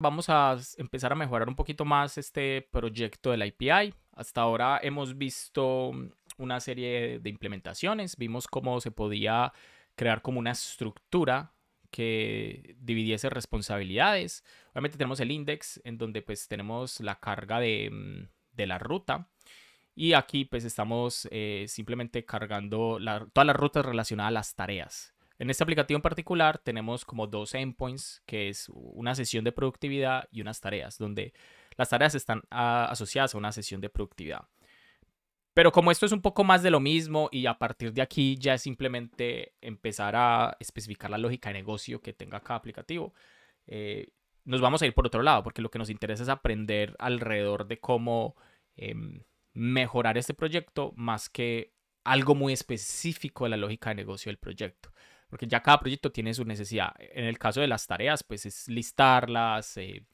vamos a empezar a mejorar un poquito más este proyecto de la API. Hasta ahora hemos visto mm, una serie de implementaciones, vimos cómo se podía crear como una estructura que dividiese responsabilidades. Obviamente tenemos el index en donde pues tenemos la carga de, mm, la ruta y aquí pues estamos eh, simplemente cargando todas las rutas relacionadas a las tareas. En este aplicativo en particular tenemos como dos endpoints, que es una sesión de productividad y unas tareas, donde las tareas están ah, asociadas a una sesión de productividad. Pero como esto es un poco más de lo mismo y a partir de aquí ya es simplemente empezar a especificar la lógica de negocio que tenga cada aplicativo, eh, nos vamos a ir por otro lado, porque lo que nos interesa es aprender alrededor de cómo em, mejorar este proyecto más que algo muy específico de la lógica de negocio del proyecto porque ya cada proyecto tiene su necesidad. En el caso de las tareas, pues es listarlas, eh,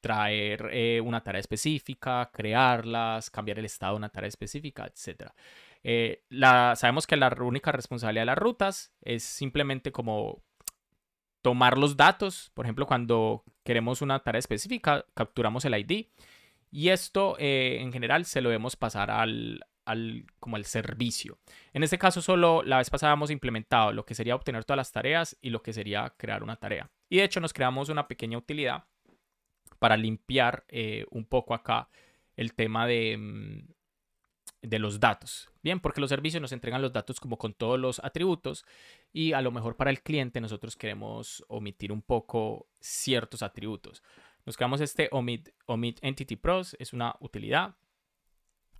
traer eh, una tarea específica, crearlas, cambiar el estado de una tarea específica, etc. Eh, la, sabemos que la única responsabilidad de las rutas es simplemente como tomar los datos. Por ejemplo, cuando queremos una tarea específica, capturamos el ID. Y esto en general se lo debemos pasar al, como el servicio. En este caso solo la vez pasada hemos implementado lo que sería obtener todas las tareas y lo que sería crear una tarea. Y de hecho nos creamos una pequeña utilidad para limpiar eh, un poco acá el tema de, mm, de los datos. Bien, porque los servicios nos entregan los datos como con todos los atributos y a lo mejor para el cliente nosotros queremos omitir un poco ciertos atributos. Nos creamos este omit, omit entity pros, es una utilidad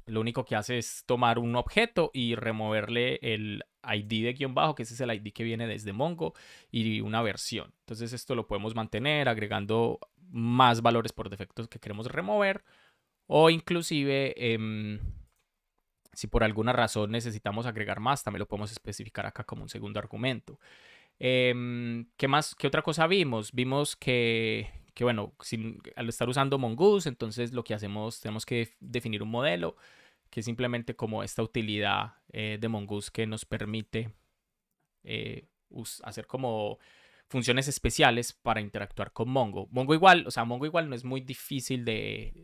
lo único que hace es tomar un objeto y removerle el ID de guión bajo, que ese es el ID que viene desde Mongo, y una versión. Entonces esto lo podemos mantener agregando más valores por defectos que queremos remover o inclusive em, si por alguna razón necesitamos agregar más, también lo podemos especificar acá como un segundo argumento. Em, ¿Qué más? ¿Qué otra cosa vimos? Vimos que, que bueno, al estar usando Mongoose, entonces lo que hacemos, tenemos que definir un modelo que es simplemente como esta utilidad eh, de Mongoose que nos permite eh, hacer como funciones especiales para interactuar con Mongo. Mongo igual, o sea, Mongo igual no es muy difícil de,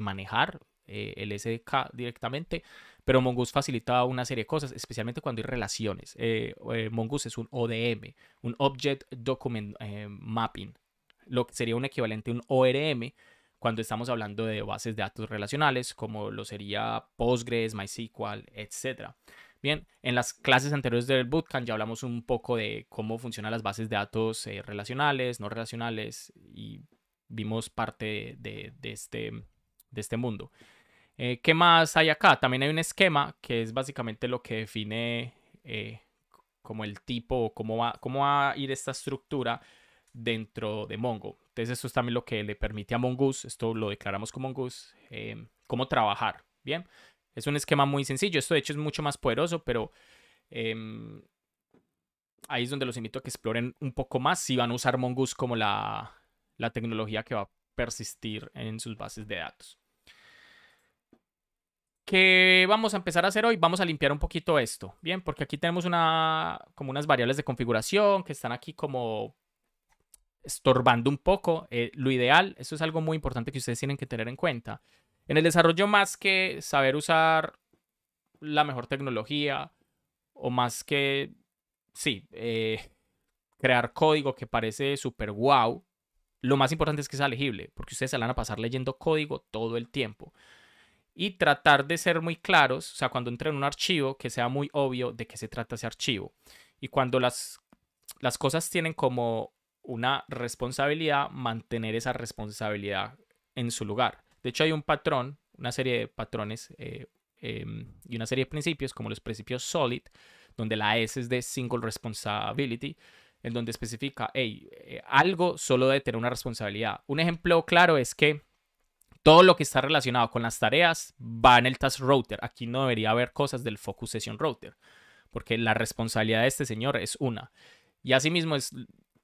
manejar eh, el SDK directamente, pero Mongoose facilita una serie de cosas, especialmente cuando hay relaciones. Mongoose es un ODM, un Object Document Mapping lo que sería un equivalente a un ORM cuando estamos hablando de bases de datos relacionales, como lo sería Postgres, MySQL, etc. Bien, en las clases anteriores del Bootcamp ya hablamos un poco de cómo funcionan las bases de datos eh, relacionales, no relacionales, y vimos parte de, este, de este mundo. Eh, ¿Qué más hay acá? También hay un esquema que es básicamente lo que define eh, como el tipo o cómo va, cómo va a ir esta estructura dentro de Mongo. Entonces, esto es también lo que le permite a Mongoose, esto lo declaramos como Mongoose, em, cómo trabajar. Bien, es un esquema muy sencillo. Esto, de hecho, es mucho más poderoso, pero em, ahí es donde los invito a que exploren un poco más si van a usar Mongoose como la, tecnología que va a persistir en sus bases de datos. ¿Qué vamos a empezar a hacer hoy? Vamos a limpiar un poquito esto, ¿bien? Porque aquí tenemos una, como unas variables de configuración que están aquí como estorbando un poco eh, lo ideal. Eso es algo muy importante que ustedes tienen que tener en cuenta. En el desarrollo más que saber usar la mejor tecnología o más que, sí, eh, crear código que parece súper wow, lo más importante es que sea legible, porque ustedes se van a pasar leyendo código todo el tiempo. Y tratar de ser muy claros, o sea, cuando entren en un archivo, que sea muy obvio de qué se trata ese archivo. Y cuando las, las cosas tienen como una responsabilidad, mantener esa responsabilidad en su lugar. De hecho, hay un patrón, una serie de patrones eh, em, y una serie de principios, como los principios SOLID, donde la S es de Single Responsibility, en donde especifica, hey, eh, algo solo debe tener una responsabilidad. Un ejemplo claro es que todo lo que está relacionado con las tareas va en el task router. Aquí no debería haber cosas del focus session router, porque la responsabilidad de este señor es una. Y asimismo es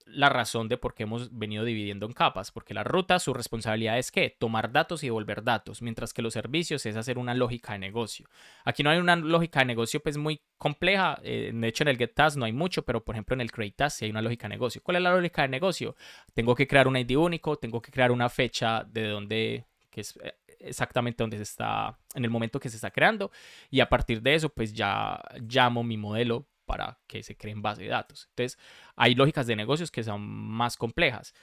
la razón de por qué hemos venido dividiendo en capas, porque la ruta, su responsabilidad es que tomar datos y devolver datos, mientras que los servicios es hacer una lógica de negocio. Aquí no hay una lógica de negocio pues muy compleja, eh, de hecho en el GetTask no hay mucho, pero por ejemplo en el CreateTask sí hay una lógica de negocio. ¿Cuál es la lógica de negocio? Tengo que crear un ID único, tengo que crear una fecha de donde, que es eh, exactamente donde se está, en el momento que se está creando, y a partir de eso pues ya llamo mi modelo para que se creen bases de datos. Entonces, hay lógicas de negocios que son más complejas.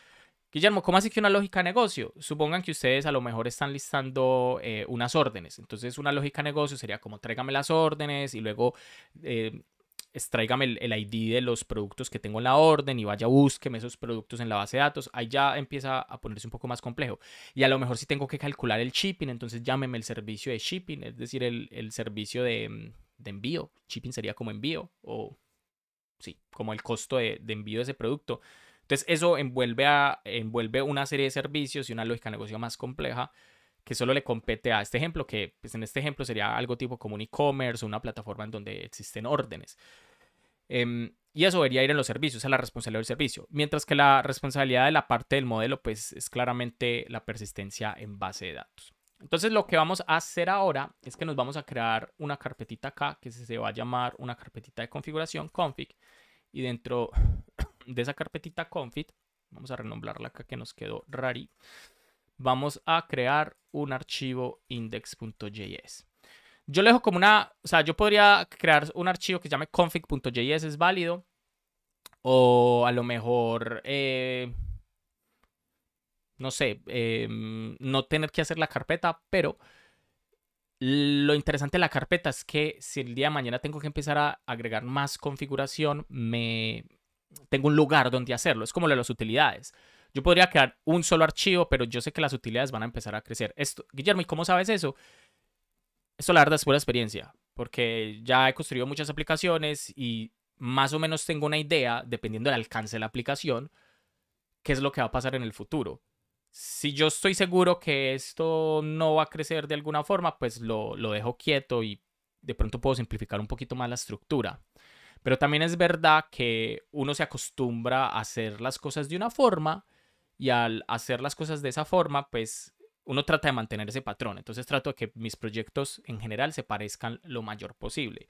Guillermo, ¿cómo así que una lógica de negocio? Supongan que ustedes a lo mejor están listando eh, unas órdenes. Entonces, una lógica de negocio sería como tráigame las órdenes y luego eh, extraigame el, ID de los productos que tengo en la orden y vaya, búsqueme esos productos en la base de datos. Ahí ya empieza a ponerse un poco más complejo. Y a lo mejor si tengo que calcular el shipping, entonces llámeme el servicio de shipping, es decir, el servicio de, mm, de envío. Shipping sería como envío o, sí, como el costo de, envío de ese producto. Entonces eso envuelve, a, envuelve una serie de servicios y una lógica de negocio más compleja que solo le compete a este ejemplo, que pues, en este ejemplo sería algo tipo como un e-commerce o una plataforma en donde existen órdenes. Em, y eso debería ir en los servicios, a la responsabilidad del servicio. Mientras que la responsabilidad de la parte del modelo, pues es claramente la persistencia en base de datos. Entonces lo que vamos a hacer ahora es que nos vamos a crear una carpetita acá que se va a llamar una carpetita de configuración config y dentro de esa carpetita config vamos a renombrarla acá que nos quedó rari vamos a crear un archivo index.js yo le dejo como una, o sea, yo podría crear un archivo que se llame config.js es válido o a lo mejor eh, no sé, em, no tener que hacer la carpeta, pero lo interesante de la carpeta es que si el día de mañana tengo que empezar a agregar más configuración, me tengo un lugar donde hacerlo. Es como lo de las utilidades. Yo podría crear un solo archivo, pero yo sé que las utilidades van a empezar a crecer. Esto, Guillermo, ¿y cómo sabes eso? Esto la verdad es pura experiencia, porque ya he construido muchas aplicaciones y más o menos tengo una idea, dependiendo del alcance de la aplicación, qué es lo que va a pasar en el futuro si yo estoy seguro que esto no va a crecer de alguna forma, pues lo, dejo quieto y de pronto puedo simplificar un poquito más la estructura. Pero también es verdad que uno se acostumbra a hacer las cosas de una forma y al hacer las cosas de esa forma, pues uno trata de mantener ese patrón. Entonces trato de que mis proyectos en general se parezcan lo mayor posible.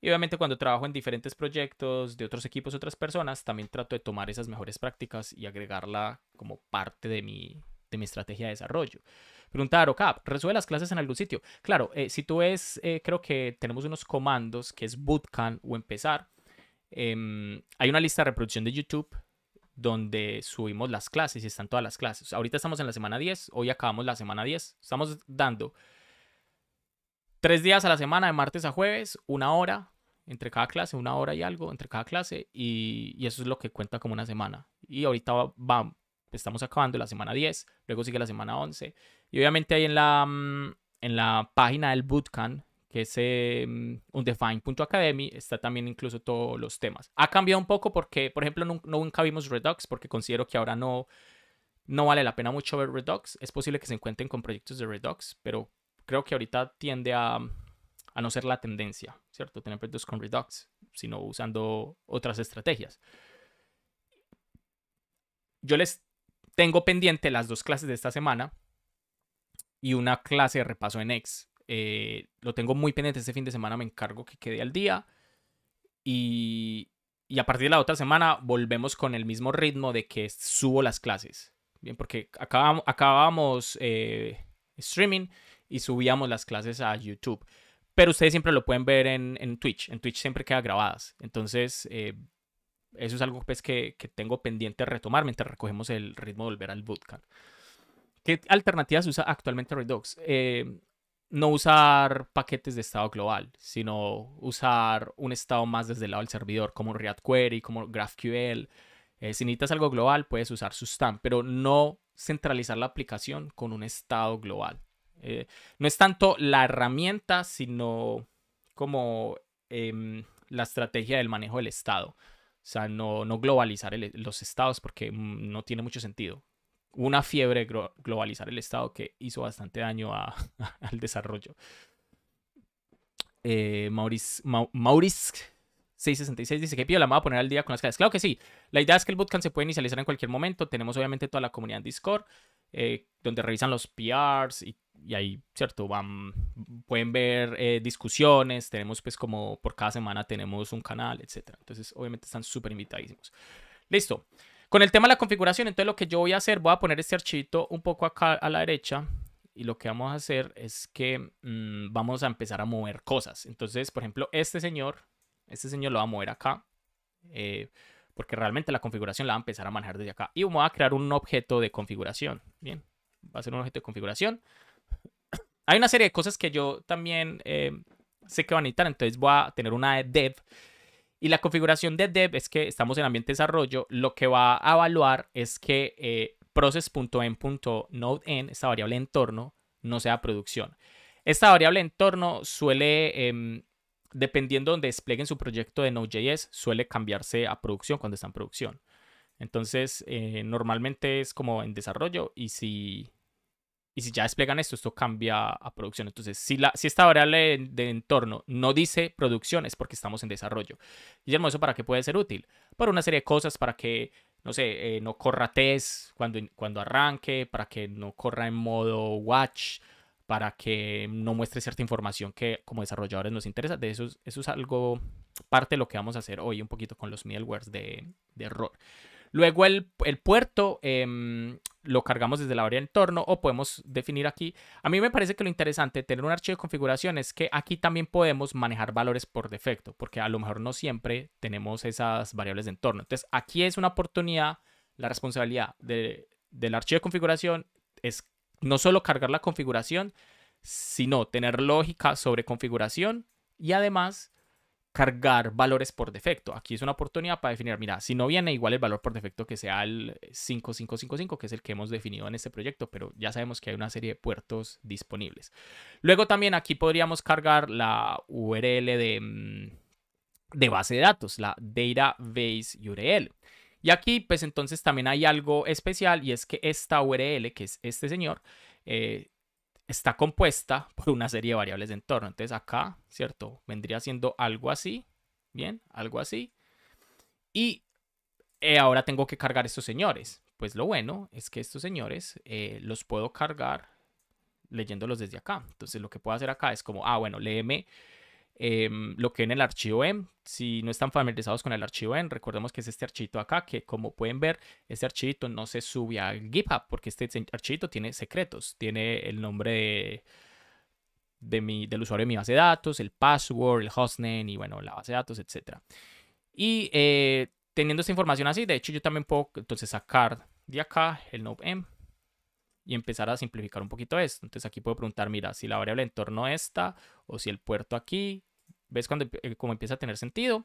Y obviamente cuando trabajo en diferentes proyectos de otros equipos, otras personas, también trato de tomar esas mejores prácticas y agregarla como parte de mi, mi estrategia de desarrollo. Pregunta Arocap, ¿resuelve las clases en algún sitio? Claro, eh, si tú ves, eh, creo que tenemos unos comandos que es bootcamp o empezar. Em, hay una lista de reproducción de YouTube donde subimos las clases y están todas las clases. Ahorita estamos en la semana 10, hoy acabamos la semana 10. Estamos dando Tres días a la semana, de martes a jueves, una hora entre cada clase, una hora y algo entre cada clase, y, eso es lo que cuenta como una semana. Y ahorita va, estamos acabando la semana 10, luego sigue la semana 11, y obviamente ahí en la, mm, en la página del bootcamp, que es em, undefined.academy, está también incluso todos los temas. Ha cambiado un poco porque, por ejemplo, no, nunca vimos Redux, porque considero que ahora no, no vale la pena mucho ver Redux. Es posible que se encuentren con proyectos de Redux, pero creo que ahorita tiende a, a no ser la tendencia, ¿cierto? Tener proyectos con Redux, sino usando otras estrategias. Yo les tengo pendiente las dos clases de esta semana y una clase de repaso en X. Eh, lo tengo muy pendiente este fin de semana, me encargo que quede al día. Y, y a partir de la otra semana volvemos con el mismo ritmo de que subo las clases. Bien, porque acabamos, acabamos eh, streaming y subíamos las clases a YouTube. Pero ustedes siempre lo pueden ver en, en Twitch. En Twitch siempre queda grabadas. Entonces, eh, eso es algo pues, que, tengo pendiente retomar mientras recogemos el ritmo de volver al bootcamp. ¿Qué alternativas usa actualmente Redux? Eh, no usar paquetes de estado global, sino usar un estado más desde el lado del servidor, como React Query, como GraphQL. Eh, si necesitas algo global, puedes usar Sustan, pero no centralizar la aplicación con un estado global. Eh, no es tanto la herramienta, sino como em, la estrategia del manejo del Estado. O sea, no, globalizar los estados porque mm, no tiene mucho sentido. Una fiebre globalizar el estado que hizo bastante daño al desarrollo. Eh, Maurice, 666 dice que pido la va a poner al día con las clases. Claro que sí. La idea es que el bootcamp se puede inicializar en cualquier momento. Tenemos obviamente toda la comunidad en Discord. Eh, donde revisan los PRs y, ahí, ¿cierto? Van, pueden ver eh, discusiones, tenemos pues como por cada semana tenemos un canal, etc. Entonces, obviamente están súper invitadísimos. Listo. Con el tema de la configuración, entonces lo que yo voy a hacer, voy a poner este archivito un poco acá a la derecha y lo que vamos a hacer es que mm, vamos a empezar a mover cosas. Entonces, por ejemplo, este señor, este señor lo va a mover acá. Eh, porque realmente la configuración la va a empezar a manejar desde acá. Y vamos a crear un objeto de configuración. Bien, va a ser un objeto de configuración. Hay una serie de cosas que yo también eh, sé que van a necesitar, entonces voy a tener una dev. Y la configuración de dev es que estamos en ambiente de desarrollo. Lo que va a evaluar es que eh, esta variable entorno, no sea producción. Esta variable entorno suele em, dependiendo donde desplieguen su proyecto de Node.js, suele cambiarse a producción cuando está en producción. Entonces, eh, normalmente es como en desarrollo y si, y si ya desplegan esto, esto cambia a producción. Entonces, si, la, si esta variable de entorno no dice producción, es porque estamos en desarrollo. Guillermo, ¿eso para qué puede ser útil? Para una serie de cosas, para que, no sé, eh, no corra test cuando, cuando arranque, para que no corra en modo watch, para que no muestre cierta información que como desarrolladores nos interesa. De eso, eso es algo, parte de lo que vamos a hacer hoy un poquito con los middlewares de, error. Luego el, puerto em, lo cargamos desde la variable entorno o podemos definir aquí. A mí me parece que lo interesante de tener un archivo de configuración es que aquí también podemos manejar valores por defecto, porque a lo mejor no siempre tenemos esas variables de entorno. Entonces aquí es una oportunidad, la responsabilidad de, del archivo de configuración es no solo cargar la configuración, sino tener lógica sobre configuración y además cargar valores por defecto. Aquí es una oportunidad para definir, mira, si no viene igual el valor por defecto que sea el 5555, que es el que hemos definido en este proyecto, pero ya sabemos que hay una serie de puertos disponibles. Luego también aquí podríamos cargar la URL de, mm, de base de datos, la Database URL. Y aquí pues entonces también hay algo especial y es que esta URL, que es este señor, eh, está compuesta por una serie de variables de entorno. Entonces acá, ¿cierto? Vendría siendo algo así, ¿bien? Algo así. Y eh, ahora tengo que cargar estos señores. Pues lo bueno es que estos señores eh, los puedo cargar leyéndolos desde acá. Entonces lo que puedo hacer acá es como, ah, bueno, léeme Em, lo que en el archivo M. Si no están familiarizados con el archivo M, recordemos que es este archivo acá, que como pueden ver, este archivo no se sube a GitHub, porque este archivo tiene secretos, tiene el nombre de, mi, del usuario de mi base de datos, el password, el hostname y bueno, la base de datos, etc. Y eh, teniendo esta información así, de hecho yo también puedo entonces sacar de acá el node M y empezar a simplificar un poquito esto. Entonces aquí puedo preguntar, mira, si la variable entorno esta o si el puerto aquí, ¿ves cuando, eh, cómo empieza a tener sentido?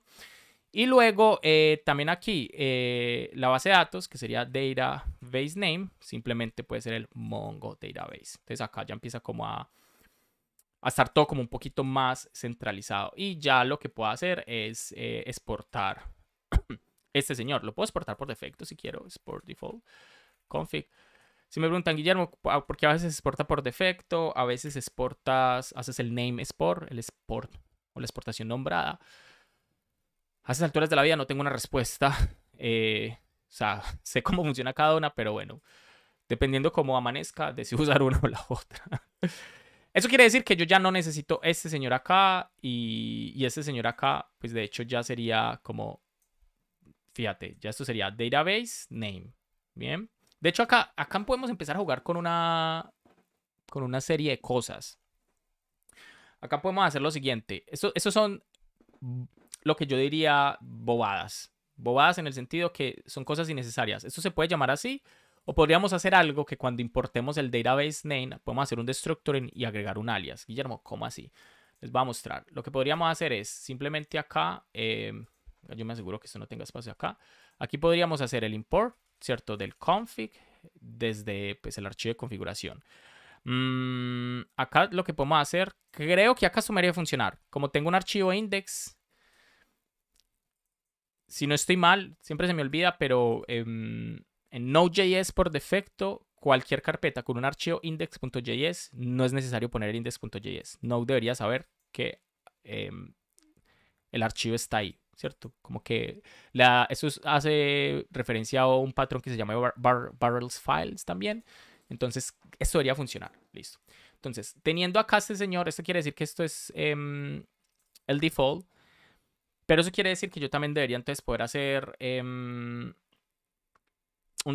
Y luego eh, también aquí eh, la base de datos, que sería database name, simplemente puede ser el Mongo database. Entonces acá ya empieza como a, estar todo como un poquito más centralizado. Y ya lo que puedo hacer es exportar este señor. Lo puedo exportar por defecto si quiero, export default config. Si me preguntan, Guillermo, ah, ¿por qué a veces exporta por defecto, a veces exportas, haces el name export, el export o la exportación nombrada. A esas alturas de la vida no tengo una respuesta. Eh, o sea, sé cómo funciona cada una, pero bueno, dependiendo cómo amanezca, decido usar una o la otra. Eso quiere decir que yo ya no necesito este señor acá y, y este señor acá, pues de hecho ya sería como, fíjate, ya esto sería database name, ¿bien? De hecho, acá, acá podemos empezar a jugar con una, con una serie de cosas. Acá podemos hacer lo siguiente. Estos son lo que yo diría bobadas. Bobadas en el sentido que son cosas innecesarias. Esto se puede llamar así. O podríamos hacer algo que cuando importemos el database name, podemos hacer un destructor y agregar un alias. Guillermo, ¿cómo así? Les voy a mostrar. Lo que podríamos hacer es simplemente acá, eh, yo me aseguro que esto no tenga espacio acá. Aquí podríamos hacer el import ¿cierto? Del config desde pues, el archivo de configuración. Mm, acá lo que podemos hacer, creo que acá sumaría funcionar. Como tengo un archivo index, si no estoy mal, siempre se me olvida, pero em, en Node.js por defecto, cualquier carpeta con un archivo index.js no es necesario poner index.js. Node debería saber que em, el archivo está ahí. ¿cierto? Como que la, eso hace referencia a un patrón que se llama Barrels Files también. Entonces, esto debería funcionar. Listo. Entonces, teniendo acá este señor, esto quiere decir que esto es em, el default. Pero eso quiere decir que yo también debería entonces poder hacer em, Un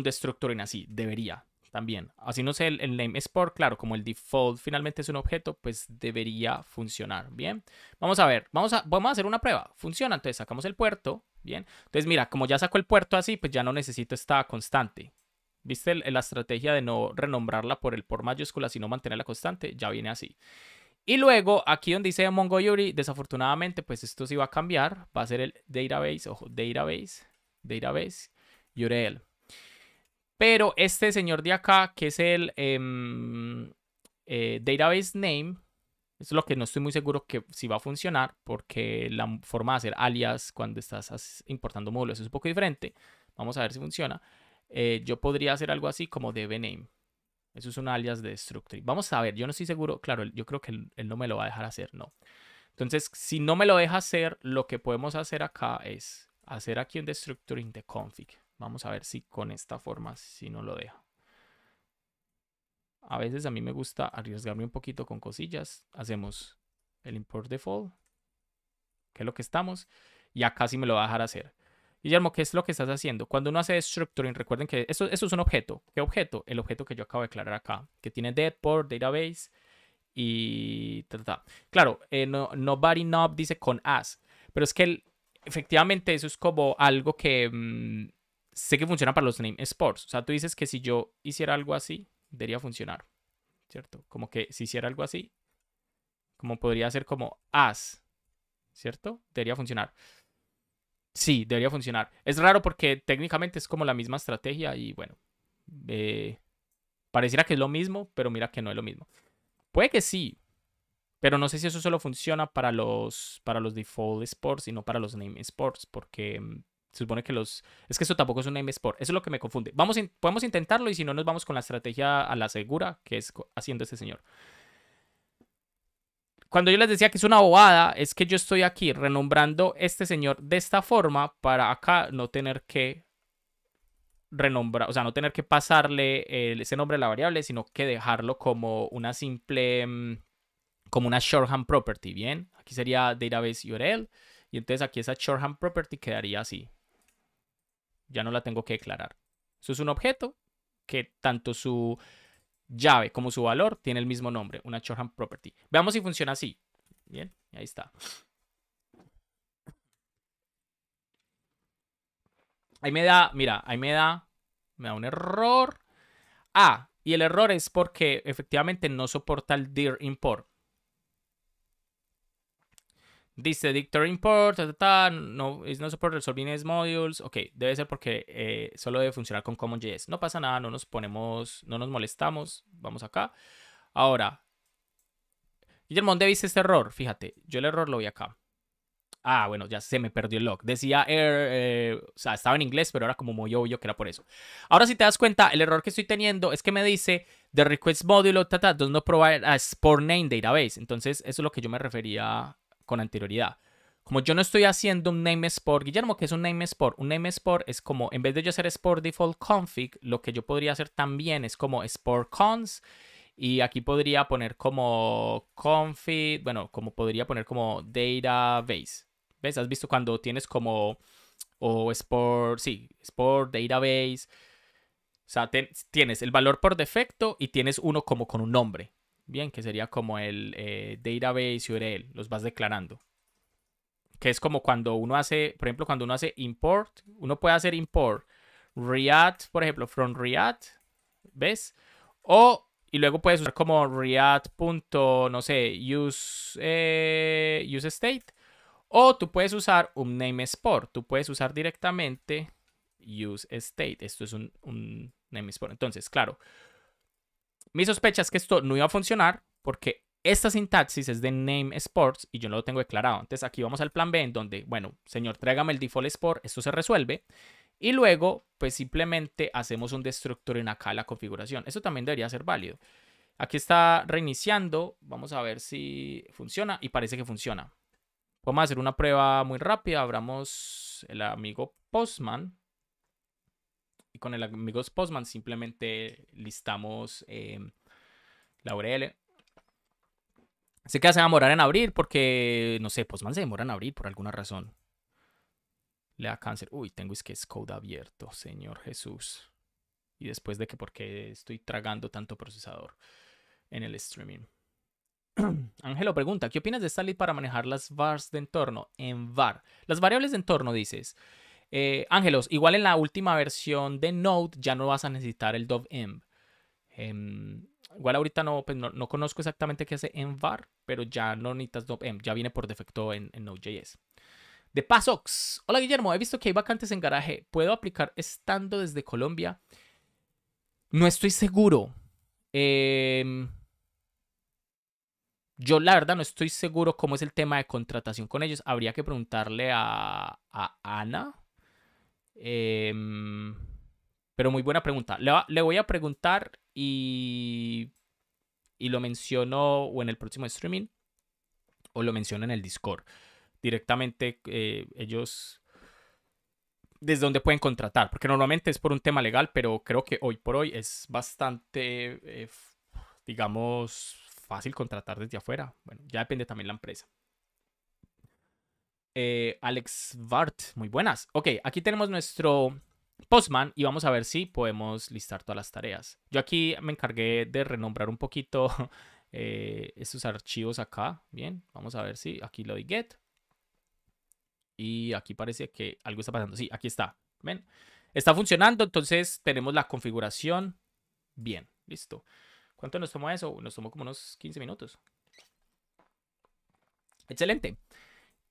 un en así. Debería también. Así no sé, el, name sport, claro, como el default finalmente es un objeto, pues debería funcionar. Bien, vamos a ver, vamos a, vamos a hacer una prueba. Funciona, entonces sacamos el puerto. Bien, entonces mira, como ya saco el puerto así, pues ya no necesito esta constante. ¿Viste la estrategia de no renombrarla por el por mayúscula, sino mantenerla constante? Ya viene así. Y luego, aquí donde dice Yuri, desafortunadamente, pues esto sí va a cambiar. Va a ser el database, ojo, database, database, URL. Pero este señor de acá, que es el em, eh, database name, es lo que no estoy muy seguro que si va a funcionar, porque la forma de hacer alias cuando estás importando módulos es un poco diferente. Vamos a ver si funciona. Eh, yo podría hacer algo así como dbName. Eso es un alias de structuring. Vamos a ver, yo no estoy seguro. Claro, yo creo que él, no me lo va a dejar hacer, no. Entonces, si no me lo deja hacer, lo que podemos hacer acá es hacer aquí un destructuring de config. Vamos a ver si con esta forma, si no lo deja. A veces a mí me gusta arriesgarme un poquito con cosillas. Hacemos el import default, que es lo que estamos, y acá sí me lo va a dejar hacer. Guillermo, ¿qué es lo que estás haciendo? Cuando uno hace structuring, recuerden que eso, eso es un objeto. ¿Qué objeto? El objeto que yo acabo de declarar acá, que tiene deadport, database y... Claro, eh, no, nobody dice con as, pero es que efectivamente eso es como algo que... Mm, sé que funciona para los name sports. O sea, tú dices que si yo hiciera algo así, debería funcionar. ¿Cierto? Como que si hiciera algo así, como podría ser como as. ¿Cierto? Debería funcionar. Sí, debería funcionar. Es raro porque técnicamente es como la misma estrategia y bueno, eh, pareciera que es lo mismo, pero mira que no es lo mismo. Puede que sí, pero no sé si eso solo funciona para los, para los default sports y no para los name sports, porque mm, se supone que los... Es que eso tampoco es un name sport. Eso es lo que me confunde. Vamos Podemos intentarlo y si no nos vamos con la estrategia a la segura que es haciendo este señor. Cuando yo les decía que es una bobada, es que yo estoy aquí renombrando este señor de esta forma para acá no tener que renombrar, o sea, no tener que pasarle ese nombre a la variable, sino que dejarlo como una simple, mm, como una shorthand property, ¿bien? Aquí sería database URL. Y entonces aquí esa shorthand property quedaría así ya no la tengo que declarar. Eso es un objeto que tanto su llave como su valor tiene el mismo nombre, una shorthand property. Veamos si funciona así. Bien, ahí está. Ahí me da, mira, ahí me da, me da un error. Ah, y el error es porque efectivamente no soporta el dir import. Dice Dictor import, ta, ta, no is not supported modules. Ok, debe ser porque eh, solo debe funcionar con CommonJS. No pasa nada, no nos ponemos, no nos molestamos. Vamos acá. Ahora, Guillermo, ¿dónde viste este error? Fíjate, yo el error lo vi acá. Ah, bueno, ya se me perdió el log. Decía error, eh, o sea, estaba en inglés, pero era como muy obvio que era por eso. Ahora, si te das cuenta, el error que estoy teniendo es que me dice the request module, ta, ta, does not provide a name database. Entonces, eso es lo que yo me refería con anterioridad. Como yo no estoy haciendo un name sport, Guillermo, que es un name sport? Un name sport es como, en vez de yo hacer sport default config, lo que yo podría hacer también es como sport cons. Y aquí podría poner como config, bueno, como podría poner como database. ¿Ves? Has visto cuando tienes como, o sport, sí, sport database. O sea, tienes el valor por defecto y tienes uno como con un nombre bien, que sería como el eh, database URL, los vas declarando. Que es como cuando uno hace, por ejemplo, cuando uno hace import, uno puede hacer import React, por ejemplo, from React, ¿ves? O, y luego puedes usar como React. no sé, use, eh, use state. O tú puedes usar un name export, tú puedes usar directamente use state. Esto es un, un name Entonces, claro, mi sospecha es que esto no iba a funcionar porque esta sintaxis es de name sports y yo no lo tengo declarado. Entonces aquí vamos al plan B en donde, bueno, señor, tráigame el default sport, esto se resuelve. Y luego, pues simplemente hacemos un destructor en acá la configuración. Eso también debería ser válido. Aquí está reiniciando. Vamos a ver si funciona. Y parece que funciona. Vamos a hacer una prueba muy rápida. Abramos el amigo Postman y con el amigo Postman simplemente listamos em, la URL. Así que se va a demorar en abrir porque, no sé, Postman se demora en abrir por alguna razón. Le da cáncer. Uy, tengo es que es code abierto, Señor Jesús. Y después de que, porque estoy tragando tanto procesador en el streaming. Ángelo pregunta, ¿qué opinas de esta para manejar las vars de entorno en var? Las variables de entorno, dices. Eh, Ángelos, igual en la última versión de Node ya no vas a necesitar el DoveM. Em, igual ahorita pues, no, no, conozco exactamente qué hace VAR pero ya no necesitas Dove ya viene por defecto en, Node.js. De Pasox. Hola Guillermo, he visto que hay vacantes en garaje. ¿Puedo aplicar estando desde Colombia? No estoy seguro. Em, yo la verdad no estoy seguro cómo es el tema de contratación con ellos. Habría que preguntarle a Ana, Em, pero muy buena pregunta. Le, voy a preguntar y, y lo menciono o en el próximo streaming o lo menciono en el Discord. Directamente eh, ellos desde donde pueden contratar, porque normalmente es por un tema legal, pero creo que hoy por hoy es bastante, eh, digamos, fácil contratar desde afuera. Bueno, ya depende también la empresa. Eh, Alex Bart, muy buenas. Ok, aquí tenemos nuestro Postman y vamos a ver si podemos listar todas las tareas. Yo aquí me encargué de renombrar un poquito eh, estos archivos acá. Bien, vamos a ver si aquí lo doy get. Y aquí parece que algo está pasando. Sí, aquí está. ¿Ven? Está funcionando, entonces tenemos la configuración. Bien, listo. ¿Cuánto nos tomó eso? Nos tomó como unos 15 minutos. Excelente.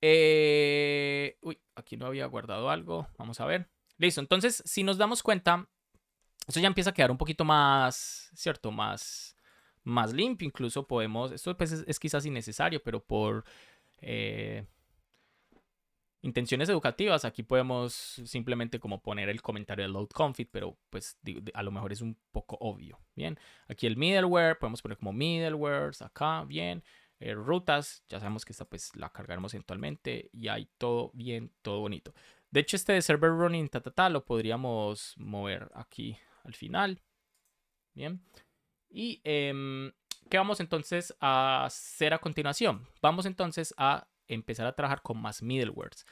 Eh, uy, aquí no había guardado algo. Vamos a ver. Listo, entonces, si nos damos cuenta, esto ya empieza a quedar un poquito más, ¿cierto? Más, más limpio. Incluso podemos, esto pues, es, quizás innecesario, pero por eh, intenciones educativas, aquí podemos simplemente como poner el comentario de load config, pero pues a lo mejor es un poco obvio. Bien, aquí el middleware, podemos poner como middleware, acá, bien. Eh, rutas, ya sabemos que esta pues la cargaremos eventualmente y hay todo bien, todo bonito. De hecho este de server running ta, lo podríamos mover aquí al final. Bien. Y que em, ¿qué vamos entonces a hacer a continuación? Vamos entonces a empezar a trabajar con más middlewares.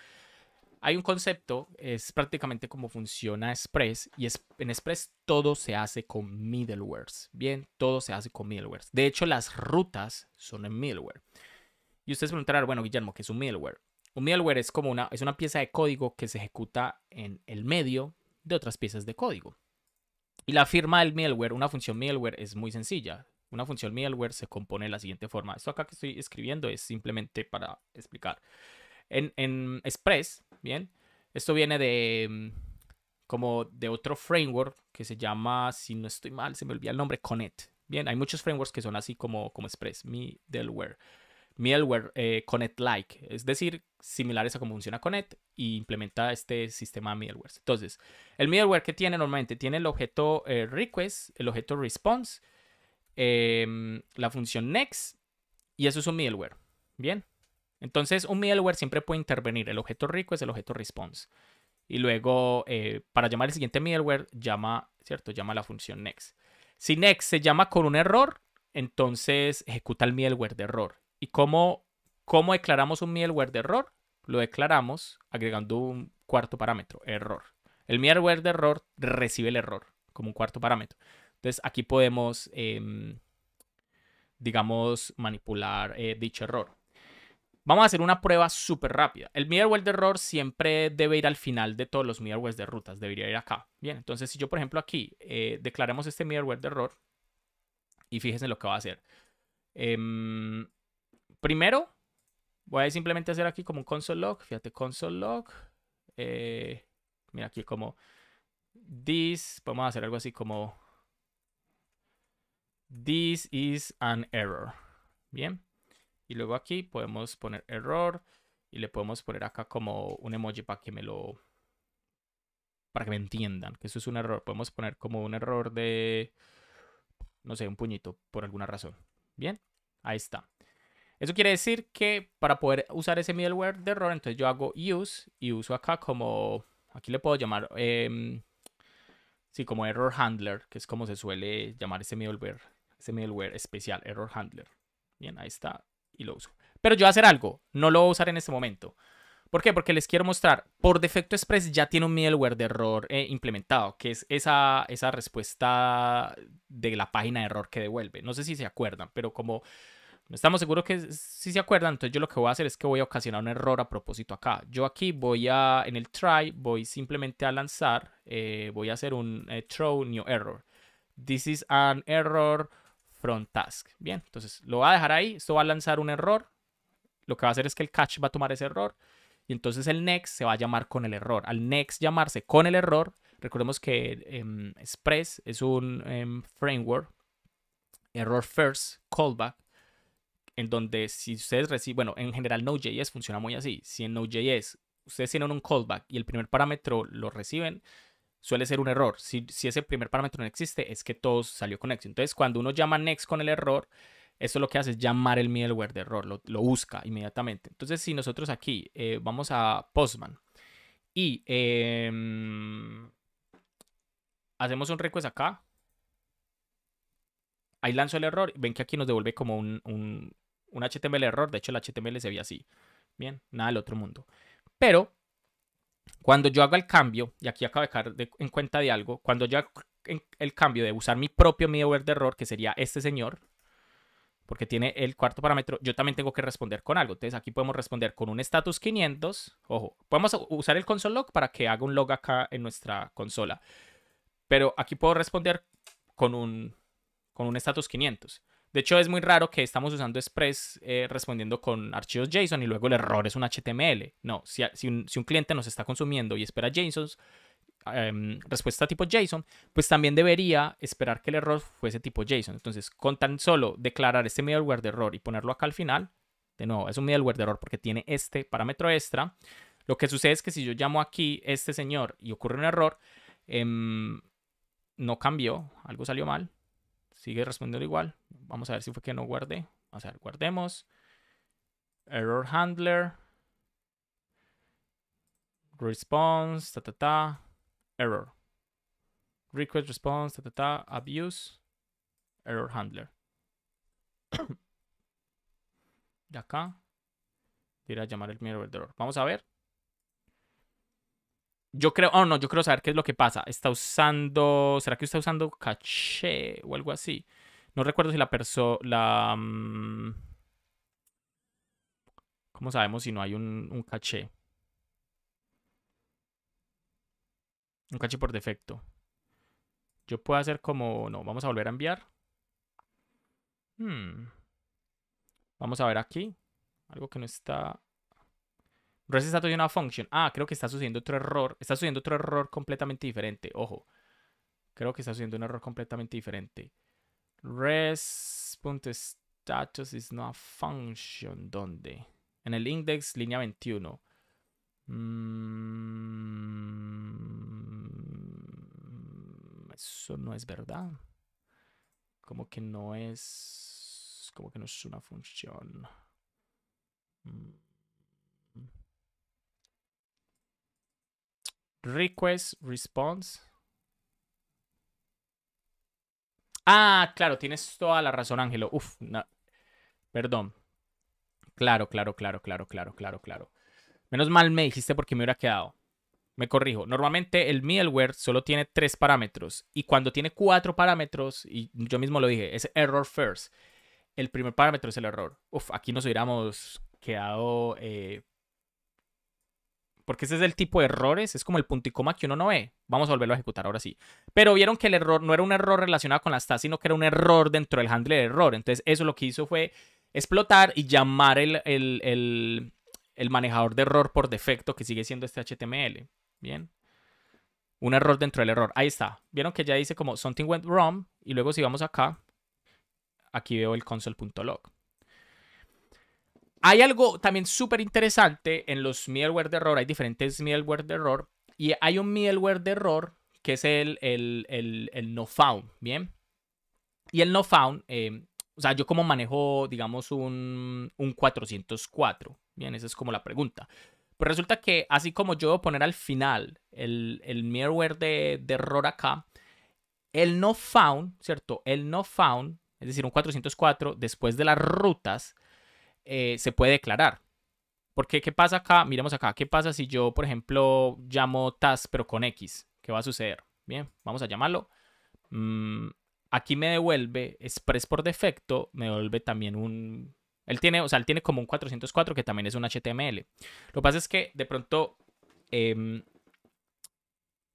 Hay un concepto, es prácticamente como funciona Express, y en Express todo se hace con middlewares. Bien, todo se hace con middlewares. De hecho, las rutas son en middleware. Y ustedes preguntarán, bueno, Guillermo, ¿qué es un middleware? Un middleware es como una, es una pieza de código que se ejecuta en el medio de otras piezas de código. Y la firma del middleware, una función middleware, es muy sencilla. Una función middleware se compone de la siguiente forma. Esto acá que estoy escribiendo es simplemente para explicar. en Express, Bien, esto viene de mm, como de otro framework que se llama, si no estoy mal, se me olvida el nombre, Connect. Bien, hay muchos frameworks que son así como, como Express, Middleware, Middleware eh, Connect-like, es decir, similares a cómo funciona Connect y implementa este sistema de middleware. Entonces, el middleware que tiene normalmente tiene el objeto eh, request, el objeto response, em, la función next y eso es un middleware. Bien, entonces, un middleware siempre puede intervenir. El objeto rico es el objeto response. Y luego, eh, para llamar el siguiente middleware, llama, ¿cierto? Llama la función next. Si next se llama con un error, entonces ejecuta el middleware de error. ¿Y cómo, declaramos un middleware de error? Lo declaramos agregando un cuarto parámetro, error. El middleware de error recibe el error como un cuarto parámetro. Entonces aquí podemos, em, digamos, manipular eh, dicho error. Vamos a hacer una prueba súper rápida. El middleware de error siempre debe ir al final de todos los middlewares de rutas, debería ir acá. Bien, entonces si yo, por ejemplo, aquí declaremos eh, declaramos este middleware de error y fíjense lo que va a hacer. Em, primero, voy a simplemente hacer aquí como un console log. Fíjate, console log. Eh, mira aquí como this. Podemos hacer algo así como this is an error. Bien. Y luego aquí podemos poner error y le podemos poner acá como un emoji para que me lo... Para que me entiendan que eso es un error. Podemos poner como un error de... No sé, un puñito por alguna razón. Bien, ahí está. Eso quiere decir que para poder usar ese middleware de error, entonces yo hago use y uso acá como... Aquí le puedo llamar... Em, sí, como error handler, que es como se suele llamar ese middleware, ese middleware especial, error handler. Bien, ahí está y lo uso. Pero yo voy a hacer algo, no lo voy a usar en este momento. ¿Por qué? Porque les quiero mostrar, por defecto Express ya tiene un middleware de error eh, implementado, que es esa, esa respuesta de la página de error que devuelve. No sé si se acuerdan, pero como estamos seguros que sí se acuerdan, entonces yo lo que voy a hacer es que voy a ocasionar un error a propósito acá. Yo aquí voy a, en el try, voy simplemente a lanzar, eh, voy a hacer un eh, throw new error. This is an error front task. Bien, entonces lo va a dejar ahí. Esto va a lanzar un error. Lo que va a hacer es que el catch va a tomar ese error. Y entonces el next se va a llamar con el error. Al next llamarse con el error, recordemos que em, Express es un em, framework, error first, callback, en donde si ustedes reciben, bueno, en general Node.js funciona muy así. Si en Node.js ustedes tienen un callback y el primer parámetro lo reciben, suele ser un error. Si, ese primer parámetro no existe, es que todo salió con ex. Entonces, cuando uno llama next con el error, eso lo que hace es llamar el middleware de error, lo, busca inmediatamente. Entonces, si nosotros aquí eh, vamos a Postman y em, hacemos un request acá, ahí lanzo el error, ven que aquí nos devuelve como un, un HTML error, de hecho el HTML se ve así. Bien, nada del otro mundo. Pero cuando yo hago el cambio, y aquí acabo de caer en cuenta de algo, cuando yo hago el cambio de usar mi propio middleware de error, que sería este señor, porque tiene el cuarto parámetro, yo también tengo que responder con algo. Entonces aquí podemos responder con un status 500. Ojo, podemos usar el console log para que haga un log acá en nuestra consola. Pero aquí puedo responder con un, con un status 500. De hecho, es muy raro que estamos usando Express eh, respondiendo con archivos JSON y luego el error es un HTML. No, si, un, cliente nos está consumiendo y espera JSON, em, respuesta tipo JSON, pues también debería esperar que el error fuese tipo JSON. Entonces, con tan solo declarar este middleware de error y ponerlo acá al final, de nuevo, es un middleware de error porque tiene este parámetro extra. Lo que sucede es que si yo llamo aquí este señor y ocurre un error, em, no cambió, algo salió mal, Sigue respondiendo igual. Vamos a ver si fue que no guardé. Vamos a ver, guardemos. Error handler. Response, Error. Request response, Abuse. Error handler. De acá. Ir a llamar el de error. Vamos a ver. Yo creo, oh no, yo creo saber qué es lo que pasa. Está usando, ¿será que está usando caché o algo así? No recuerdo si la persona, la... Mm, ¿Cómo sabemos si no hay un, caché? Un caché por defecto. Yo puedo hacer como, no, vamos a volver a enviar. Hmm. Vamos a ver aquí. Algo que no está is not una function. Ah, creo que está sucediendo otro error. Está sucediendo otro error completamente diferente. Ojo. Creo que está sucediendo un error completamente diferente. Res.status is not a function. ¿Dónde? En el index, línea 21. Mm, eso no es verdad. Como que no es. Como que no es una función. Mm. Request response. Ah, claro, tienes toda la razón, Ángelo. Uf, perdón. Claro, claro, claro, claro, claro, claro, claro. Menos mal me dijiste porque me hubiera quedado. Me corrijo. Normalmente el middleware solo tiene tres parámetros. Y cuando tiene cuatro parámetros, y yo mismo lo dije, es error first. El primer parámetro es el error. Uf, aquí nos hubiéramos quedado eh, porque ese es el tipo de errores, es como el punto y coma que uno no ve. Vamos a volverlo a ejecutar ahora sí. Pero vieron que el error no era un error relacionado con las tasks, sino que era un error dentro del handler de error. Entonces eso lo que hizo fue explotar y llamar el, el manejador de error por defecto que sigue siendo este HTML. Bien. Un error dentro del error. Ahí está. Vieron que ya dice como something went wrong y luego si vamos acá, aquí veo el console.log. Hay algo también súper interesante en los middleware de error. Hay diferentes middleware de error. Y hay un middleware de error que es el, el, no found, ¿bien? Y el no found, eh, o sea, yo como manejo, digamos, un, 404, ¿bien? Esa es como la pregunta. Pero pues resulta que así como yo voy poner al final el, el middleware de, de, error acá, el no found, ¿cierto? El no found, es decir, un 404, después de las rutas, eh, se puede declarar. Porque, ¿qué pasa acá? Miremos acá. ¿Qué pasa si yo, por ejemplo, llamo TAS, pero con X? ¿Qué va a suceder? Bien, vamos a llamarlo. Mm, aquí me devuelve Express por defecto, me devuelve también un... Él tiene, o sea, tiene como un 404 que también es un HTML. Lo que pasa es que de pronto, em,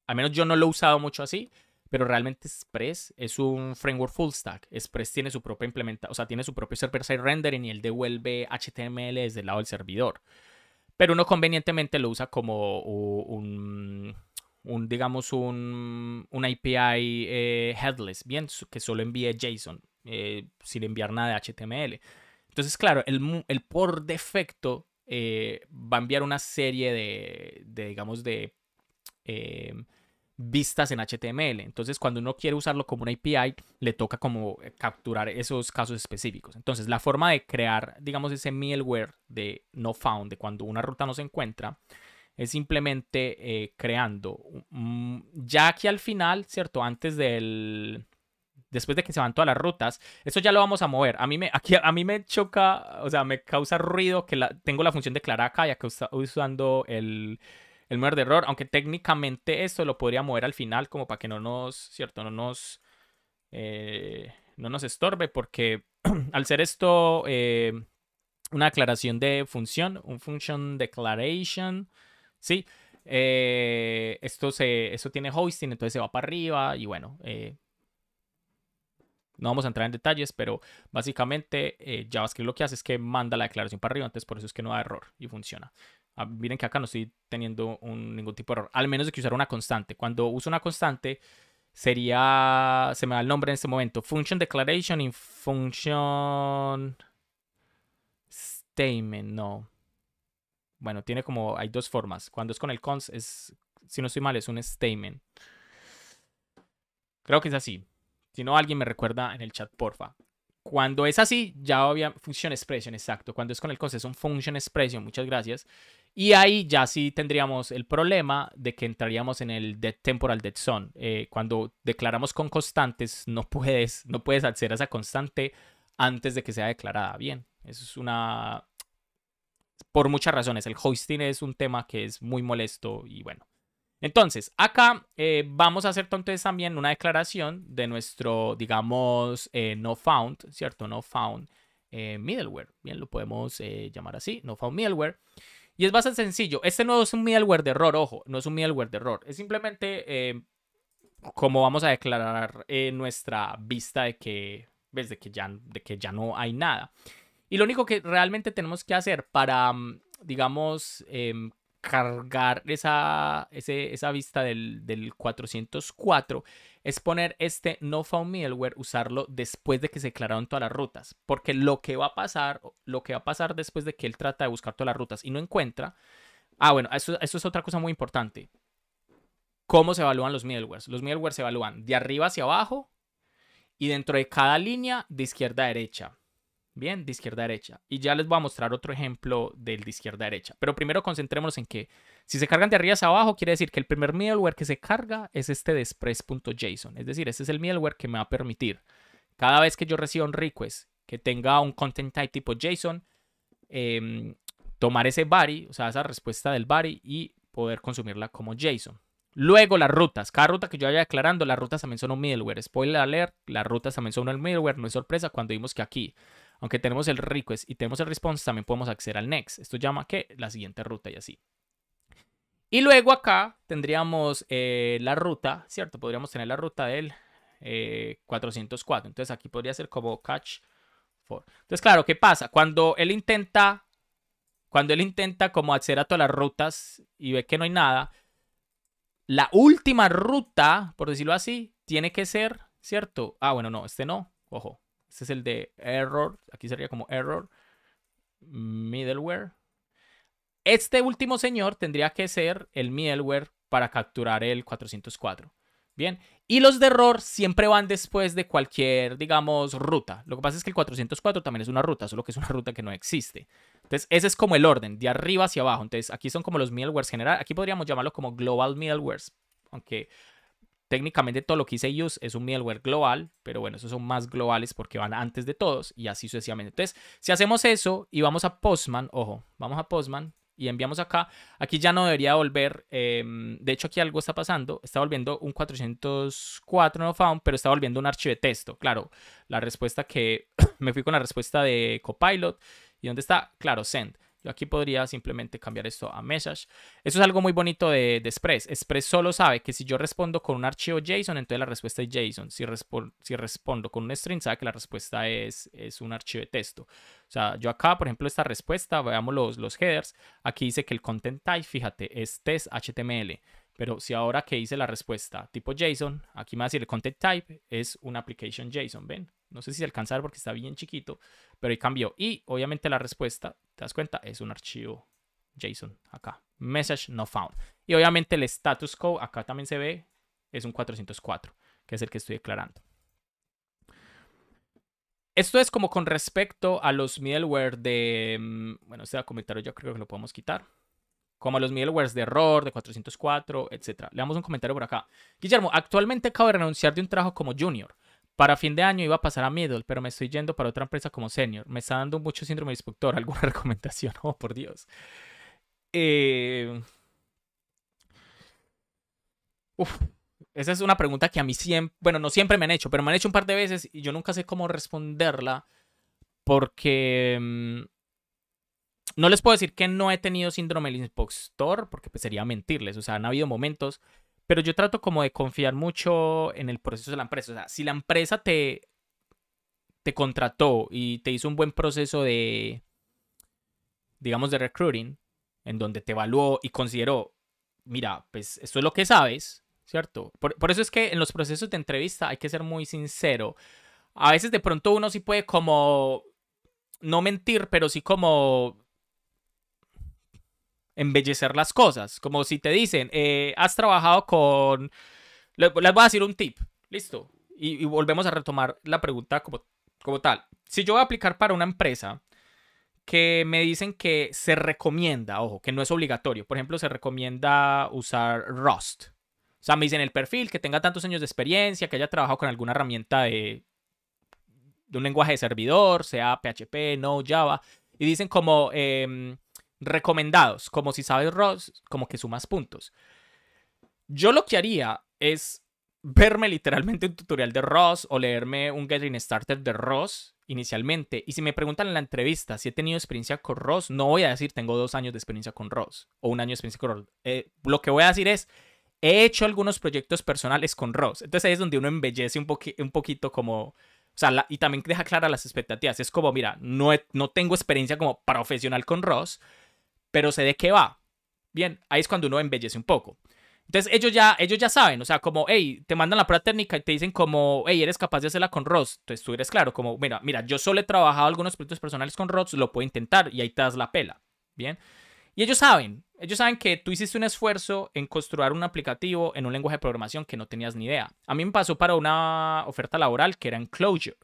al menos yo no lo he usado mucho así, pero realmente Express es un framework full stack. Express tiene su propia implementación, o sea, tiene su propio server-side rendering y él devuelve HTML desde el lado del servidor. Pero uno convenientemente lo usa como un, digamos, un, un API eh, headless, bien, que solo envíe JSON, eh, sin enviar nada de HTML. Entonces, claro, el, por defecto eh, va a enviar una serie de, de digamos, de vistas en HTML. Entonces, cuando uno quiere usarlo como una API, le toca como eh, capturar esos casos específicos. Entonces, la forma de crear, digamos, ese middleware de no found, de cuando una ruta no se encuentra, es simplemente eh, creando, mm, ya aquí al final, ¿cierto? Antes del... Después de que se van todas las rutas, eso ya lo vamos a mover. A mí me, aquí, a mí me choca, o sea, me causa ruido que tengo la función declarar acá ya que está usando el, el muer de error, aunque técnicamente esto lo podría mover al final como para que no nos, ¿cierto? No nos, eh, no nos estorbe porque al ser esto eh, una aclaración de función, un function declaration, ¿sí? Eh, esto, se, tiene hosting, entonces se va para arriba y bueno, no vamos a entrar en detalles, pero básicamente JavaScript lo que hace es que manda la declaración para arriba, entonces por eso es que no da error y funciona. Ah, miren que acá no estoy teniendo ningún tipo de error, al menos de que usar una constante. Cuando uso una constante, sería, se me da el nombre en este momento, function declaration y function statement, no. Bueno, tiene como, hay dos formas. Cuando es con el const, es, si no estoy mal, es un statement. Creo que es así. Si no, alguien me recuerda en el chat, porfa. Cuando es así, ya había function expression, exacto. Cuando es con el const, es un function expression, muchas gracias. Y ahí ya sí tendríamos el problema de que entraríamos en el temporal dead zone. Eh, cuando declaramos con constantes, no puedes, no puedes hacer esa constante antes de que sea declarada bien. Eso es una... Por muchas razones, el hoisting es un tema que es muy molesto y bueno. Entonces, acá eh, vamos a hacer entonces también una declaración de nuestro, digamos, eh, no found, ¿cierto? No found middleware. Bien, lo podemos llamar así, no found middleware. Y es bastante sencillo. Este no es un middleware de error, ojo, no es un middleware de error. Es simplemente em, como vamos a declarar nuestra vista de que, ves, pues, de que, ya, de que ya no hay nada. Y lo único que realmente tenemos que hacer para, mm, digamos, em, cargar esa, esa vista del, del 404 es poner este no found middleware, usarlo después de que se declararon todas las rutas, porque lo que va a pasar, lo que va a pasar después de que él trata de buscar todas las rutas y no encuentra, ah, bueno, eso, eso es otra cosa muy importante. ¿Cómo se evalúan los middlewares? Los middlewares se evalúan de arriba hacia abajo y dentro de cada línea de izquierda a derecha. Bien, de izquierda a derecha. Y ya les voy a mostrar otro ejemplo del de izquierda a derecha. Pero primero concentrémonos en que si se cargan de arriba hacia abajo, quiere decir que el primer middleware que se carga es este de express.json. Es decir, este es el middleware que me va a permitir cada vez que yo reciba un request que tenga un content type tipo JSON, em, tomar ese body, o sea, esa respuesta del body y poder consumirla como JSON. Luego las rutas. Cada ruta que yo vaya declarando, las rutas también son un middleware. Spoiler alert, las rutas también son un middleware. No es sorpresa cuando vimos que aquí aunque tenemos el request y tenemos el response, también podemos acceder al next. Esto llama que la siguiente ruta y así. Y luego acá tendríamos eh, la ruta, ¿cierto? Podríamos tener la ruta del 404. Eh, Entonces aquí podría ser como catch for. Entonces, claro, ¿qué pasa? Cuando él intenta, cuando él intenta como acceder a todas las rutas y ve que no hay nada, la última ruta, por decirlo así, tiene que ser, ¿cierto? Ah, bueno, no, este no. Ojo, este es el de error. Aquí sería como error. Middleware. Este último señor tendría que ser el middleware para capturar el 404. Bien. Y los de error siempre van después de cualquier, digamos, ruta. Lo que pasa es que el 404 también es una ruta, solo que es una ruta que no existe. Entonces, ese es como el orden, de arriba hacia abajo. Entonces, aquí son como los middlewares general. Aquí podríamos llamarlo como global middlewares. Aunque Técnicamente todo lo que hice ellos es un middleware global, pero bueno, esos son más globales porque van antes de todos y así sucesivamente. Entonces, si hacemos eso y vamos a Postman, ojo, vamos a Postman y enviamos acá, aquí ya no debería volver, em, de hecho aquí algo está pasando, está volviendo un 404 no found, pero está volviendo un archivo de texto. Claro, la respuesta que me fui con la respuesta de Copilot y dónde está, claro, send. Yo aquí podría simplemente cambiar esto a message. Eso es algo muy bonito de, Express. Express solo sabe que si yo respondo con un archivo JSON, entonces la respuesta es JSON. Si, si respondo con un string, sabe que la respuesta es, es, un archivo de texto. O sea, yo acá, por ejemplo, esta respuesta, veamos los, los headers. Aquí dice que el content type, fíjate, es test HTML. Pero si ahora que hice la respuesta tipo JSON, aquí me va a decir el content type es un application JSON, ¿ven? No sé si alcanzar porque está bien chiquito, pero ahí cambió. Y obviamente la respuesta, te das cuenta, es un archivo JSON acá. Message no found. Y obviamente el status code, acá también se ve, es un 404, que es el que estoy declarando. Esto es como con respecto a los middleware de... Mm, bueno, este comentario yo creo que lo podemos quitar. Como los middlewares de error, de 404, etc. Le damos un comentario por acá. Guillermo, actualmente acabo de renunciar de un trabajo como junior. Para fin de año iba a pasar a middle, pero me estoy yendo para otra empresa como senior. Me está dando mucho síndrome del inspector. ¿Alguna recomendación? Oh, por Dios. Eh, esa es una pregunta que a mí siempre, bueno, no siempre me han hecho, pero me han hecho un par de veces y yo nunca sé cómo responderla porque mm, no les puedo decir que no he tenido síndrome del impostor porque pues, sería mentirles, o sea, han habido momentos pero yo trato como de confiar mucho en el proceso de la empresa. O sea, si la empresa te, te contrató y te hizo un buen proceso de, digamos, de recruiting, en donde te evaluó y consideró, mira, pues esto es lo que sabes, ¿cierto? Por, por, eso es que en los procesos de entrevista hay que ser muy sincero. A veces de pronto uno sí puede como, no mentir, pero sí como embellecer las cosas. Como si te dicen, eh, has trabajado con... Les voy a decir un tip, listo. Y, volvemos a retomar la pregunta como, como tal. Si yo voy a aplicar para una empresa que me dicen que se recomienda, ojo, que no es obligatorio. Por ejemplo, se recomienda usar Rust. O sea, me dicen el perfil, que tenga tantos años de experiencia, que haya trabajado con alguna herramienta de, un lenguaje de servidor, sea PHP, no Java. Y dicen como... Eh, recomendados, como si sabes Ross, como que sumas puntos. Yo lo que haría es verme literalmente un tutorial de Ross o leerme un Gathering Started de Ross inicialmente. Y si me preguntan en la entrevista si he tenido experiencia con Ross, no voy a decir tengo dos años de experiencia con Ross o un año de experiencia con ROS eh, lo que voy a decir es, he hecho algunos proyectos personales con ROS, Entonces ahí es donde uno embellece un, poquito como... O sea, y también deja claras las expectativas. Es como, mira, no, no tengo experiencia como profesional con Ross, pero sé de qué va. Bien, ahí es cuando uno embellece un poco. Entonces ellos ya, ellos ya saben, o sea, como, hey, te mandan la prueba técnica y te dicen como, hey, eres capaz de hacerla con ROS. Entonces tú eres claro, como, mira, mira, yo solo he trabajado algunos proyectos personales con ROS, lo puedo intentar y ahí te das la pela. Bien. Y ellos saben, ellos saben que tú hiciste un esfuerzo en construir un aplicativo en un lenguaje de programación que no tenías ni idea. A mí me pasó para una oferta laboral que era en Clojure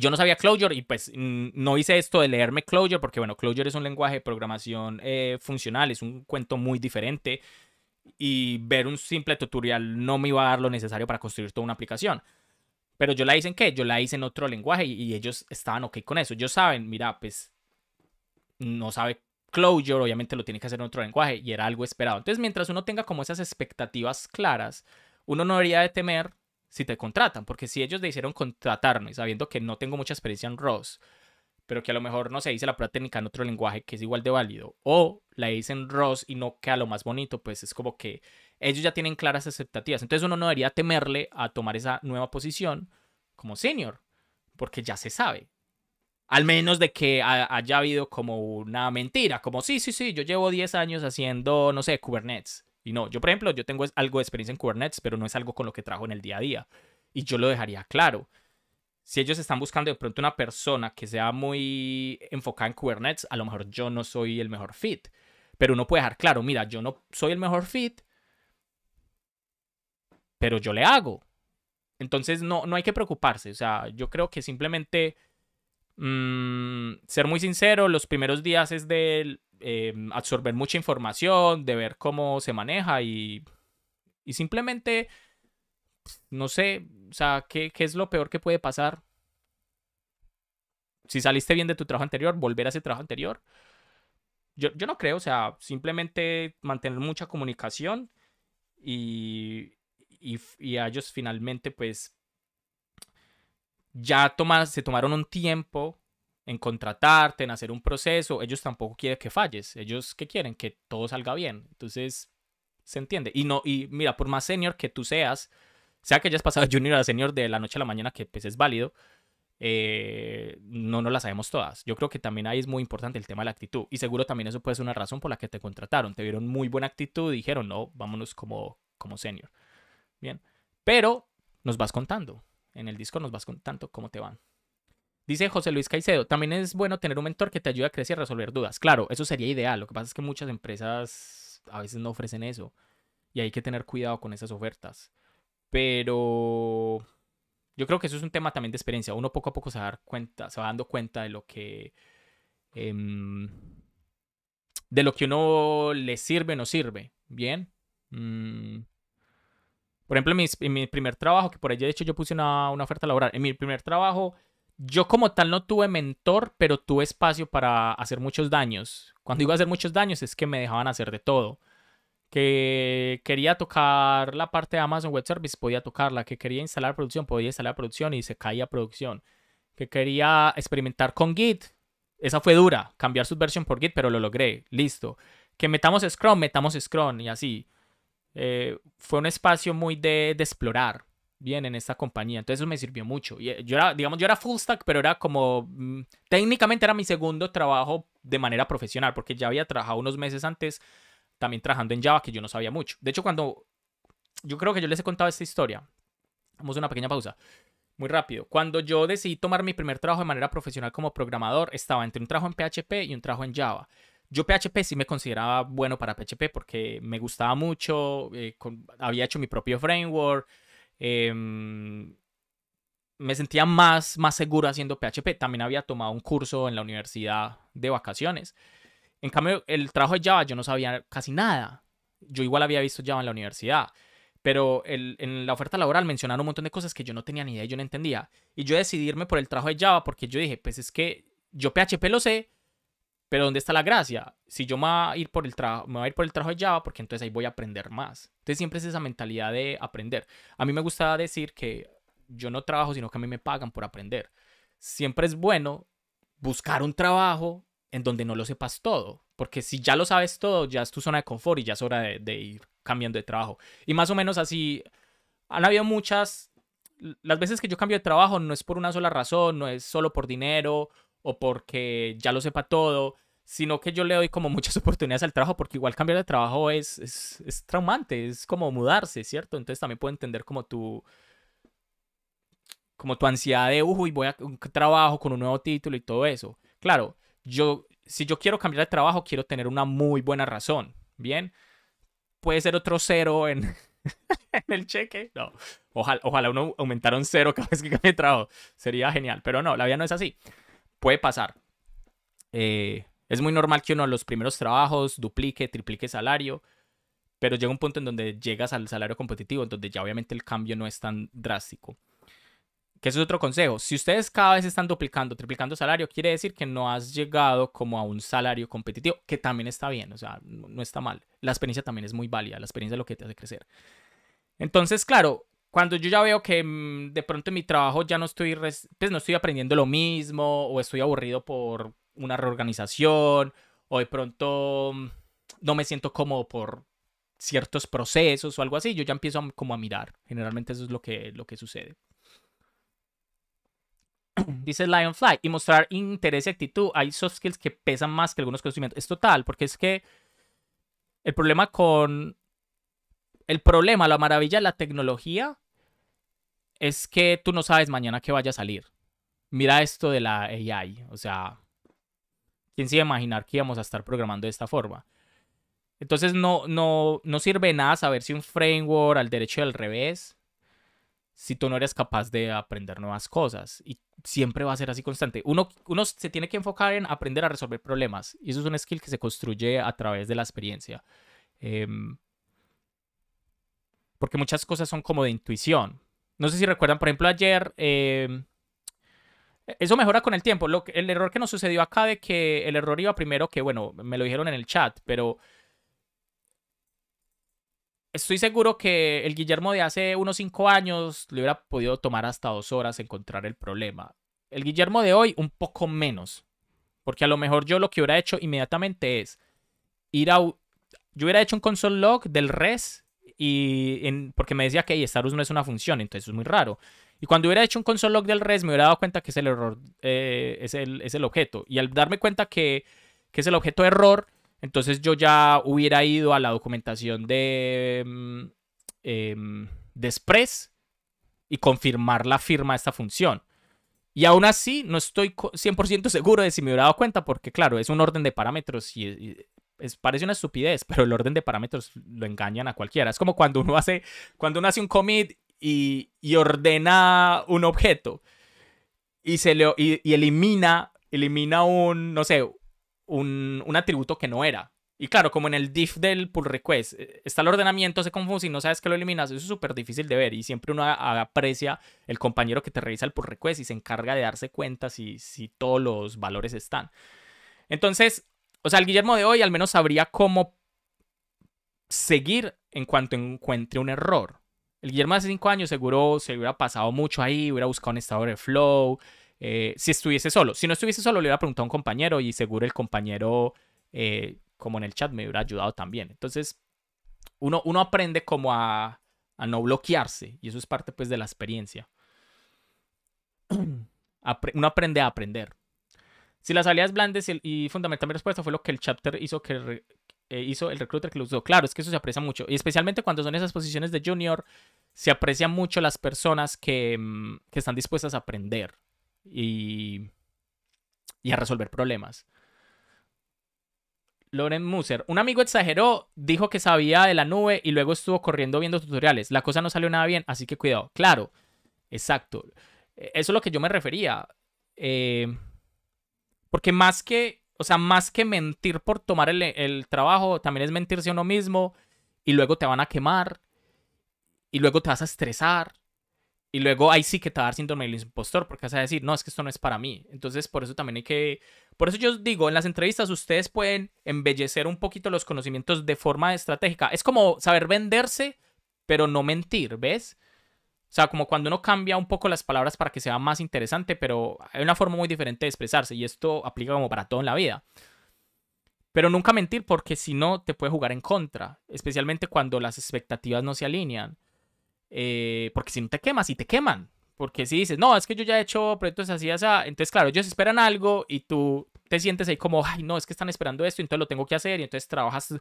yo no sabía Clojure y pues no hice esto de leerme Clojure porque, bueno, Clojure es un lenguaje de programación eh, funcional, es un cuento muy diferente y ver un simple tutorial no me iba a dar lo necesario para construir toda una aplicación. Pero yo la hice en qué? Yo la hice en otro lenguaje y, ellos estaban ok con eso. Ellos saben, mira, pues no sabe Clojure, obviamente lo tiene que hacer en otro lenguaje y era algo esperado. Entonces, mientras uno tenga como esas expectativas claras, uno no debería de temer si te contratan, porque si ellos le hicieron contratarme, sabiendo que no tengo mucha experiencia en ROS, pero que a lo mejor no se dice la prueba técnica en otro lenguaje que es igual de válido, o la dicen ROS y no queda lo más bonito, pues es como que ellos ya tienen claras expectativas. Entonces uno no debería temerle a tomar esa nueva posición como senior, porque ya se sabe. Al menos de que haya habido como una mentira, como sí, sí, sí, yo llevo 10 años haciendo, no sé, Kubernetes no, yo por ejemplo, yo tengo algo de experiencia en Kubernetes, pero no es algo con lo que trabajo en el día a día. Y yo lo dejaría claro. Si ellos están buscando de pronto una persona que sea muy enfocada en Kubernetes, a lo mejor yo no soy el mejor fit. Pero uno puede dejar claro, mira, yo no soy el mejor fit, pero yo le hago. Entonces no, no hay que preocuparse. O sea, yo creo que simplemente Mm, ser muy sincero, los primeros días es de em, absorber mucha información, de ver cómo se maneja y, y simplemente, no sé, o sea, ¿qué, ¿qué es lo peor que puede pasar? Si saliste bien de tu trabajo anterior, volver a ese trabajo anterior. Yo, yo, no creo, o sea, simplemente mantener mucha comunicación y, y, y a ellos finalmente pues ya se tomaron un tiempo en contratarte, en hacer un proceso. Ellos tampoco quieren que falles. Ellos ¿qué quieren que todo salga bien. Entonces, se entiende. Y no, y mira, por más senior que tú seas, sea que hayas pasado de junior a senior de la noche a la mañana, que pues es válido, eh, no nos la sabemos todas. Yo creo que también ahí es muy importante el tema de la actitud. Y seguro también eso puede ser una razón por la que te contrataron. Te vieron muy buena actitud y dijeron, no, vámonos como, como senior. Bien. Pero nos vas contando en el disco nos vas contando cómo te van. Dice José Luis Caicedo, también es bueno tener un mentor que te ayude a crecer y a resolver dudas. Claro, eso sería ideal. Lo que pasa es que muchas empresas a veces no ofrecen eso. Y hay que tener cuidado con esas ofertas. Pero yo creo que eso es un tema también de experiencia. Uno poco a poco se va, dar cuenta, se va dando cuenta de lo que... Em, de lo que uno le sirve o no sirve. Bien. Mm, por ejemplo, en mi, primer trabajo, que por ahí de hecho yo puse una, oferta laboral, en mi primer trabajo yo como tal no tuve mentor, pero tuve espacio para hacer muchos daños. Cuando iba a hacer muchos daños es que me dejaban hacer de todo. Que quería tocar la parte de Amazon Web Service, podía tocarla. Que quería instalar producción, podía instalar producción y se caía producción. Que quería experimentar con Git, esa fue dura, cambiar su versión por Git, pero lo logré, listo. Que metamos Scrum, metamos Scrum y así. Eh, fue un espacio muy de, explorar bien en esta compañía. Entonces eso me sirvió mucho. Eh, yo era, digamos, yo era full stack, pero era como, mm, técnicamente era mi segundo trabajo de manera profesional, porque ya había trabajado unos meses antes también trabajando en Java, que yo no sabía mucho. De hecho, cuando, yo creo que yo les he contado esta historia. Vamos una pequeña pausa. Muy rápido. Cuando yo decidí tomar mi primer trabajo de manera profesional como programador, estaba entre un trabajo en PHP y un trabajo en Java. Yo PHP sí me consideraba bueno para PHP porque me gustaba mucho, eh, había hecho mi propio framework, em, me sentía más, más seguro haciendo PHP. También había tomado un curso en la universidad de vacaciones. En cambio, el trabajo de Java yo no sabía casi nada. Yo igual había visto Java en la universidad, pero el, en la oferta laboral mencionaron un montón de cosas que yo no tenía ni idea y yo no entendía. Y yo decidirme por el trabajo de Java porque yo dije, pues es que yo PHP lo sé, pero ¿dónde está la gracia? Si yo me voy a ir por el trabajo, me voy a ir por el trabajo de Java porque entonces ahí voy a aprender más. Entonces siempre es esa mentalidad de aprender. A mí me gustaba decir que yo no trabajo, sino que a mí me pagan por aprender. Siempre es bueno buscar un trabajo en donde no lo sepas todo, porque si ya lo sabes todo, ya es tu zona de confort y ya es hora de ir cambiando de trabajo. Y más o menos así han habido muchas las veces que yo cambio de trabajo no es por una sola razón, no es solo por dinero o porque ya lo sepa todo, sino que yo le doy como muchas oportunidades al trabajo, porque igual cambiar de trabajo es, es, es traumante, es como mudarse, ¿cierto? Entonces también puedo entender como tu, como tu ansiedad de, uy, voy a un trabajo con un nuevo título y todo eso. Claro, yo, si yo quiero cambiar de trabajo, quiero tener una muy buena razón, ¿bien? Puede ser otro cero en, en el cheque, no. Ojalá, ojalá uno aumentara un cero cada vez que cambie de trabajo, sería genial, pero no, la vida no es así. Puede pasar. Eh, es muy normal que uno de los primeros trabajos duplique, triplique salario, pero llega un punto en donde llegas al salario competitivo, donde ya obviamente el cambio no es tan drástico. Que es otro consejo. Si ustedes cada vez están duplicando, triplicando salario, quiere decir que no has llegado como a un salario competitivo, que también está bien, o sea, no, no está mal. La experiencia también es muy válida, la experiencia es lo que te hace crecer. Entonces, claro, cuando yo ya veo que mm, de pronto en mi trabajo ya no estoy, pues, no estoy aprendiendo lo mismo o estoy aburrido por una reorganización o de pronto mm, no me siento cómodo por ciertos procesos o algo así, yo ya empiezo como a mirar. Generalmente eso es lo que, lo que sucede. Dice Lionfly, y mostrar interés y actitud, hay soft skills que pesan más que algunos conocimientos. Es total, porque es que el problema con el problema, la maravilla de la tecnología es que tú no sabes mañana qué vaya a salir. Mira esto de la AI, o sea, ¿quién se iba a imaginar que íbamos a estar programando de esta forma? Entonces no, no, no sirve nada saber si un framework al derecho y al revés, si tú no eres capaz de aprender nuevas cosas. Y siempre va a ser así constante. Uno, uno se tiene que enfocar en aprender a resolver problemas. Y eso es un skill que se construye a través de la experiencia. Em, porque muchas cosas son como de intuición. No sé si recuerdan, por ejemplo, ayer, em, eso mejora con el tiempo. el error que nos sucedió acá de que el error iba primero, que bueno, me lo dijeron en el chat, pero estoy seguro que el Guillermo de hace unos 5 años le hubiera podido tomar hasta dos horas encontrar el problema. El Guillermo de hoy un poco menos, porque a lo mejor yo lo que hubiera hecho inmediatamente es ir a... Yo hubiera hecho un console log del res y porque me decía que Starus no es una función, entonces es muy raro. Y cuando hubiera hecho un console log del res, me hubiera dado cuenta que es el error, eh, es, el, objeto. Y al darme cuenta que, es el objeto error, entonces yo ya hubiera ido a la documentación de, mm, em, de Express y confirmar la firma de esta función. Y aún así, no estoy 100% seguro de si me hubiera dado cuenta, porque claro, es un orden de parámetros y, es, parece una estupidez, pero el orden de parámetros lo engañan a cualquiera. Es como cuando uno hace, cuando uno hace un commit y, ordena un objeto y, se le, elimina, elimina un, no sé, un, atributo que no era. Y claro, como en el diff del pull request, eh, está el ordenamiento, se confunde y no sabes que lo eliminas. Eso es súper difícil de ver y siempre uno aprecia el compañero que te revisa el pull request y se encarga de darse cuenta si todos los valores están. Entonces, o sea, el Guillermo de hoy al menos sabría cómo seguir en cuanto encuentre un error. El Guillermo hace cinco años seguro se hubiera pasado mucho ahí, hubiera buscado un estado de flow. Eh, si estuviese solo. Si no estuviese solo, le hubiera preguntado a un compañero y seguro el compañero, eh, como en el chat, me hubiera ayudado también. Entonces, uno, uno aprende como a, a no bloquearse y eso es parte pues de la experiencia. uno aprende a aprender. Si las habilidades blandas y, fundamentalmente respuesta fue lo que el chapter hizo que eh, hizo el recruiter que lo usó. Claro, es que eso se aprecia mucho. Y especialmente cuando son esas posiciones de junior, se aprecia mucho las personas mm, que, están dispuestas a aprender y, y a resolver problemas. Loren Muser. Un amigo exageró, dijo que sabía de la nube y luego estuvo corriendo viendo tutoriales. La cosa no salió nada bien, así que cuidado. Claro, exacto. E, eso es lo que yo me refería. Eh, porque más que, o sea, más que mentir por tomar el, trabajo, también es mentirse a uno mismo y luego te van a quemar y luego te vas a estresar y luego ahí sí que te va a dar síndrome del impostor porque vas a decir, no, es que esto no es para mí. Entonces, por eso también hay que... Por eso yo digo, en las entrevistas ustedes pueden embellecer un poquito los conocimientos de forma estratégica. Es como saber venderse, pero no mentir, ¿ves? O sea, como cuando uno cambia un poco las palabras para que sea más interesante, pero hay una forma muy diferente de expresarse y esto aplica como para todo en la vida. Pero nunca mentir porque si no te puede jugar en contra, especialmente cuando las expectativas no se alinean. Eh, porque si no te quemas y te queman. Porque si dices, no, es que yo ya he hecho proyectos así, así, entonces claro, ellos esperan algo y tú te sientes ahí como, ay, no, es que están esperando esto, entonces lo tengo que hacer y entonces trabajas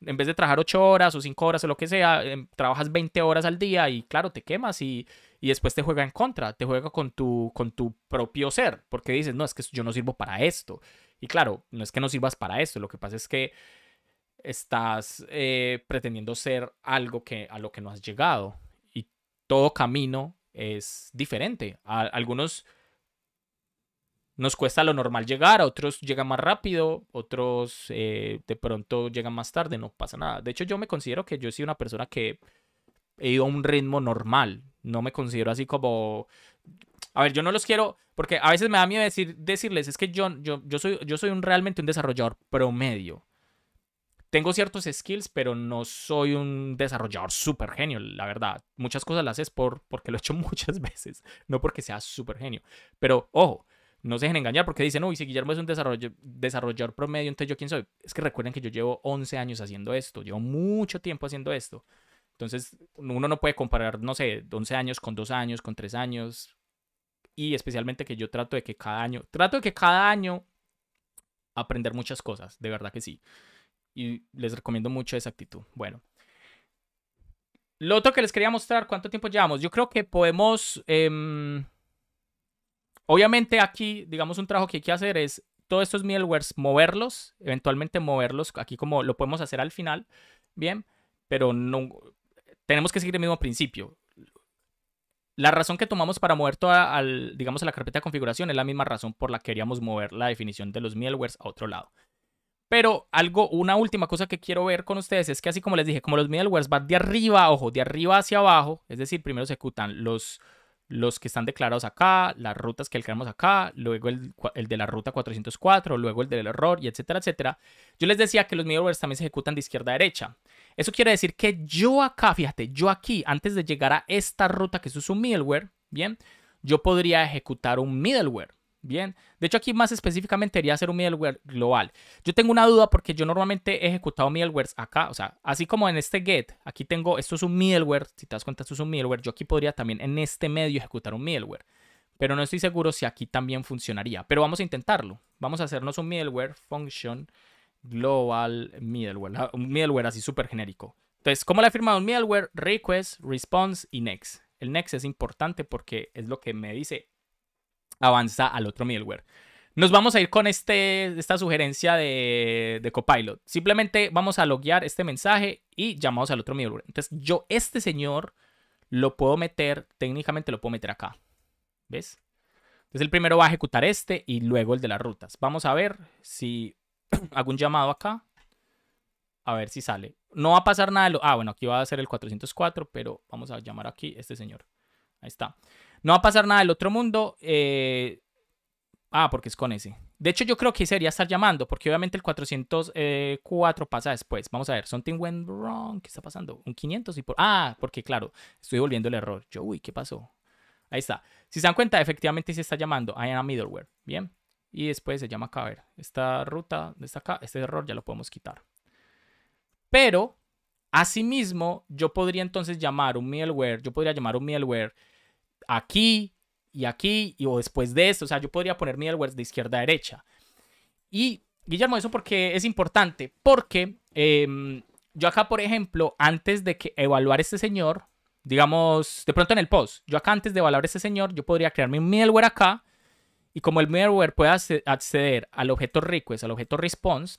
en vez de trabajar 8 horas o 5 horas o lo que sea, em, trabajas 20 horas al día y claro, te quemas y, después te juega en contra, te juega con tu, con tu propio ser, porque dices, no, es que yo no sirvo para esto. Y claro, no es que no sirvas para esto, lo que pasa es que estás eh, pretendiendo ser algo que, a lo que no has llegado y todo camino es diferente. A, algunos nos cuesta lo normal llegar, otros llegan más rápido, otros eh, de pronto llegan más tarde, no pasa nada. De hecho, yo me considero que yo soy una persona que he ido a un ritmo normal. No me considero así como. A ver, yo no los quiero. Porque a veces me da miedo decir, decirles, es que yo, yo, yo soy, yo soy un, realmente un desarrollador promedio. Tengo ciertos skills, pero no soy un desarrollador súper genio, la verdad. Muchas cosas las haces por, porque lo he hecho muchas veces, no porque sea súper genio. Pero ojo, no se dejen engañar porque dicen, uy, si Guillermo es un desarrollador promedio, entonces yo quién soy. Es que recuerden que yo llevo 11 años haciendo esto, llevo mucho tiempo haciendo esto. Entonces, uno no puede comparar, no sé, 11 años con 2 años, con 3 años. Y especialmente que yo trato de que cada año, trato de que cada año aprender muchas cosas, de verdad que sí. Y les recomiendo mucho esa actitud. Bueno. Lo otro que les quería mostrar, ¿cuánto tiempo llevamos? Yo creo que podemos... Em, Obviamente aquí, digamos, un trabajo que hay que hacer es todos estos middlewares, moverlos, eventualmente moverlos, aquí como lo podemos hacer al final, bien, pero no, tenemos que seguir el mismo principio. La razón que tomamos para mover toda, al, digamos, a la carpeta de configuración es la misma razón por la que queríamos mover la definición de los middlewares a otro lado. Pero algo, una última cosa que quiero ver con ustedes es que así como les dije, como los middlewares van de arriba, ojo, de arriba hacia abajo, es decir, primero se ejecutan los, los que están declarados acá, las rutas que creamos acá, luego el, el, de la ruta 404, luego el del error, y etcétera, etcétera. Yo les decía que los middlewares también se ejecutan de izquierda a derecha. Eso quiere decir que yo acá, fíjate, yo aquí, antes de llegar a esta ruta que es un middleware, bien, yo podría ejecutar un middleware. Bien, de hecho aquí más específicamente a hacer un middleware global. Yo tengo una duda porque yo normalmente he ejecutado middlewares acá, o sea, así como en este get, aquí tengo, esto es un middleware, si te das cuenta esto es un middleware, yo aquí podría también en este medio ejecutar un middleware, pero no estoy seguro si aquí también funcionaría, pero vamos a intentarlo. Vamos a hacernos un middleware function global middleware, un middleware así súper genérico. Entonces, ¿cómo le he firmado un middleware? Request, response y next. El next es importante porque es lo que me dice avanza al otro middleware. Nos vamos a ir con este, esta sugerencia de, Copilot. Simplemente vamos a loguear este mensaje y llamamos al otro middleware. Entonces, yo este señor lo puedo meter, técnicamente lo puedo meter acá. ¿Ves? Entonces, el primero va a ejecutar este y luego el de las rutas. Vamos a ver si hago un llamado acá. A ver si sale. No va a pasar nada Ah, bueno, aquí va a ser el 404, pero vamos a llamar aquí este señor. Ahí está. No va a pasar nada del otro mundo. Eh, ah, porque es con ese. De hecho, yo creo que sería estar llamando, porque obviamente el 404 eh, pasa después. Vamos a ver, something went wrong. ¿Qué está pasando? Un 500 y por. Ah, porque claro, estoy volviendo el error. Yo, uy, ¿qué pasó? Ahí está. Si se dan cuenta, efectivamente se está llamando I am middleware. Bien. Y después se llama acá. A ver, esta ruta de esta acá, este error ya lo podemos quitar. Pero, asimismo, yo podría entonces llamar un middleware. Yo podría llamar un middleware aquí y aquí y, o después de esto. O sea, yo podría poner middleware de izquierda a derecha. Y Guillermo, eso porque es importante, porque em, yo acá, por ejemplo, antes de que evaluar este señor, digamos, de pronto en el post, yo acá antes de evaluar este señor, yo podría crearme un middleware acá. Y como el middleware puede acceder al objeto request, al objeto response,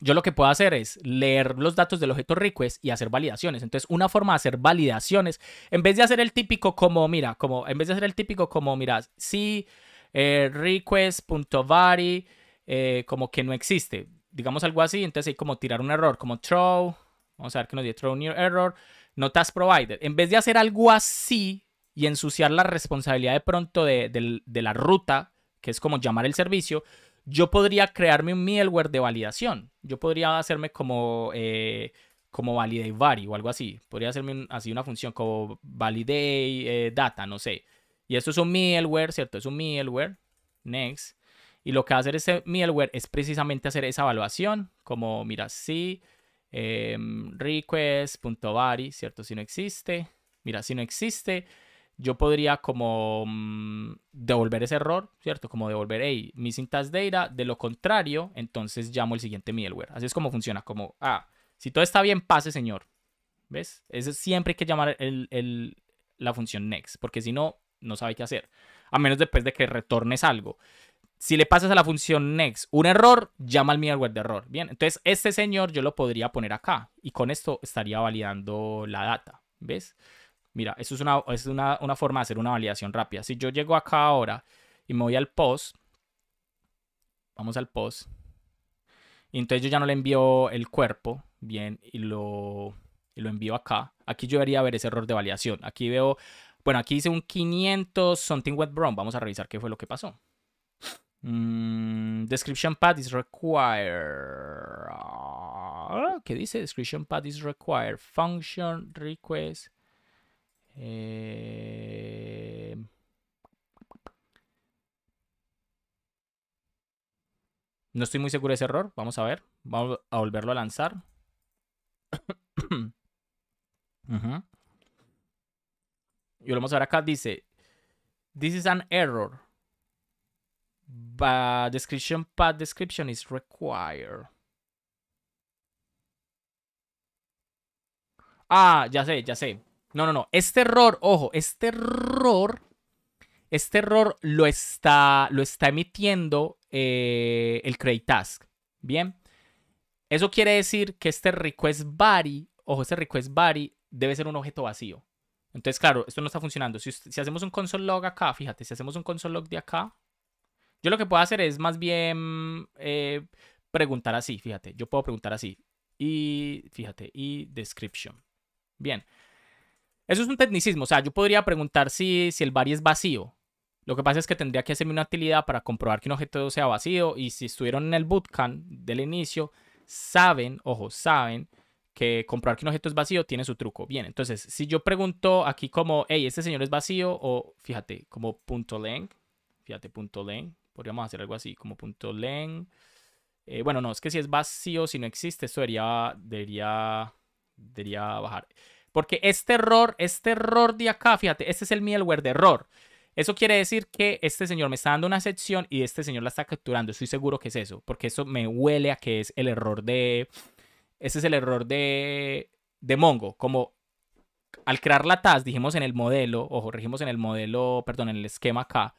yo lo que puedo hacer es leer los datos del objeto request y hacer validaciones. Entonces, una forma de hacer validaciones, en vez de hacer el típico como, mira, como, en vez de hacer el típico como, mira, si eh, request.vary eh, como que no existe, digamos algo así, entonces hay como tirar un error, como throw, vamos a ver que nos dice throw new error, no task provided. En vez de hacer algo así y ensuciar la responsabilidad de pronto de, de la ruta, que es como llamar el servicio, yo podría crearme un middleware de validación. Yo podría hacerme como, eh, como validate vary o algo así. Podría hacerme así una función como validate eh, data, no sé. Y esto es un middleware, ¿cierto? Es un middleware. Next. Y lo que va a hacer ese middleware es precisamente hacer esa evaluación, como mira, si eh, em, request.vary, ¿cierto? Si no existe, mira, si no existe, yo podría como mm, devolver ese error, ¿cierto? Como devolver, hey, missing task data, de lo contrario, entonces llamo el siguiente middleware. Así es como funciona, como, ah, si todo está bien, pase, señor. ¿Ves? Es, siempre hay que llamar la función next, porque si no, no sabe qué hacer. A menos después de que retornes algo. Si le pasas a la función next un error, llama al middleware de error. Bien, entonces este señor yo lo podría poner acá y con esto estaría validando la data. ¿Ves? Mira, eso es, una, es una, forma de hacer una validación rápida. Si yo llego acá ahora y me voy al post, vamos al post, y entonces yo ya no le envío el cuerpo, bien, y lo, lo envío acá. Aquí yo debería ver ese error de validación. Aquí veo, bueno, aquí dice un 500 something went wrong. Vamos a revisar qué fue lo que pasó. Mm, description pad is required. Ah, ¿Qué dice? Description pad is required. Function request. Eh, no estoy muy seguro de ese error. Vamos a ver. Vamos a volverlo a lanzar. Y volvemos a ver acá. Dice, this is an error. But description path description is required. Ah, ya sé, ya sé. No, no, no. Este error, ojo, este error, este error lo está, lo está emitiendo eh, el create task. Bien. Eso quiere decir que este request body, ojo, este request body debe ser un objeto vacío. Entonces, claro, esto no está funcionando. Si, hacemos un console log acá, fíjate, si hacemos un console log de acá, yo lo que puedo hacer es más bien eh, preguntar así, fíjate. Yo puedo preguntar así. Y, fíjate, y description. Bien. Eso es un tecnicismo. O sea, yo podría preguntar si, si el body es vacío. Lo que pasa es que tendría que hacerme una actividad para comprobar que un objeto sea vacío. Y si estuvieron en el bootcamp del inicio, saben, ojo, saben que comprobar que un objeto es vacío tiene su truco. Bien, entonces, si yo pregunto aquí como, hey, este señor es vacío, o fíjate, como punto len, fíjate, punto len, podríamos hacer algo así, como punto len. Eh, bueno, no, es que si es vacío, si no existe, esto debería, debería, debería bajar. Porque este error, este error de acá, fíjate, este es el middleware de error. Eso quiere decir que este señor me está dando una sección y este señor la está capturando. Estoy seguro que es eso, porque eso me huele a que es el error de... Ese es el error de, de Mongo. Como al crear la task, dijimos en el modelo, ojo, dijimos en el modelo, perdón, en el esquema acá,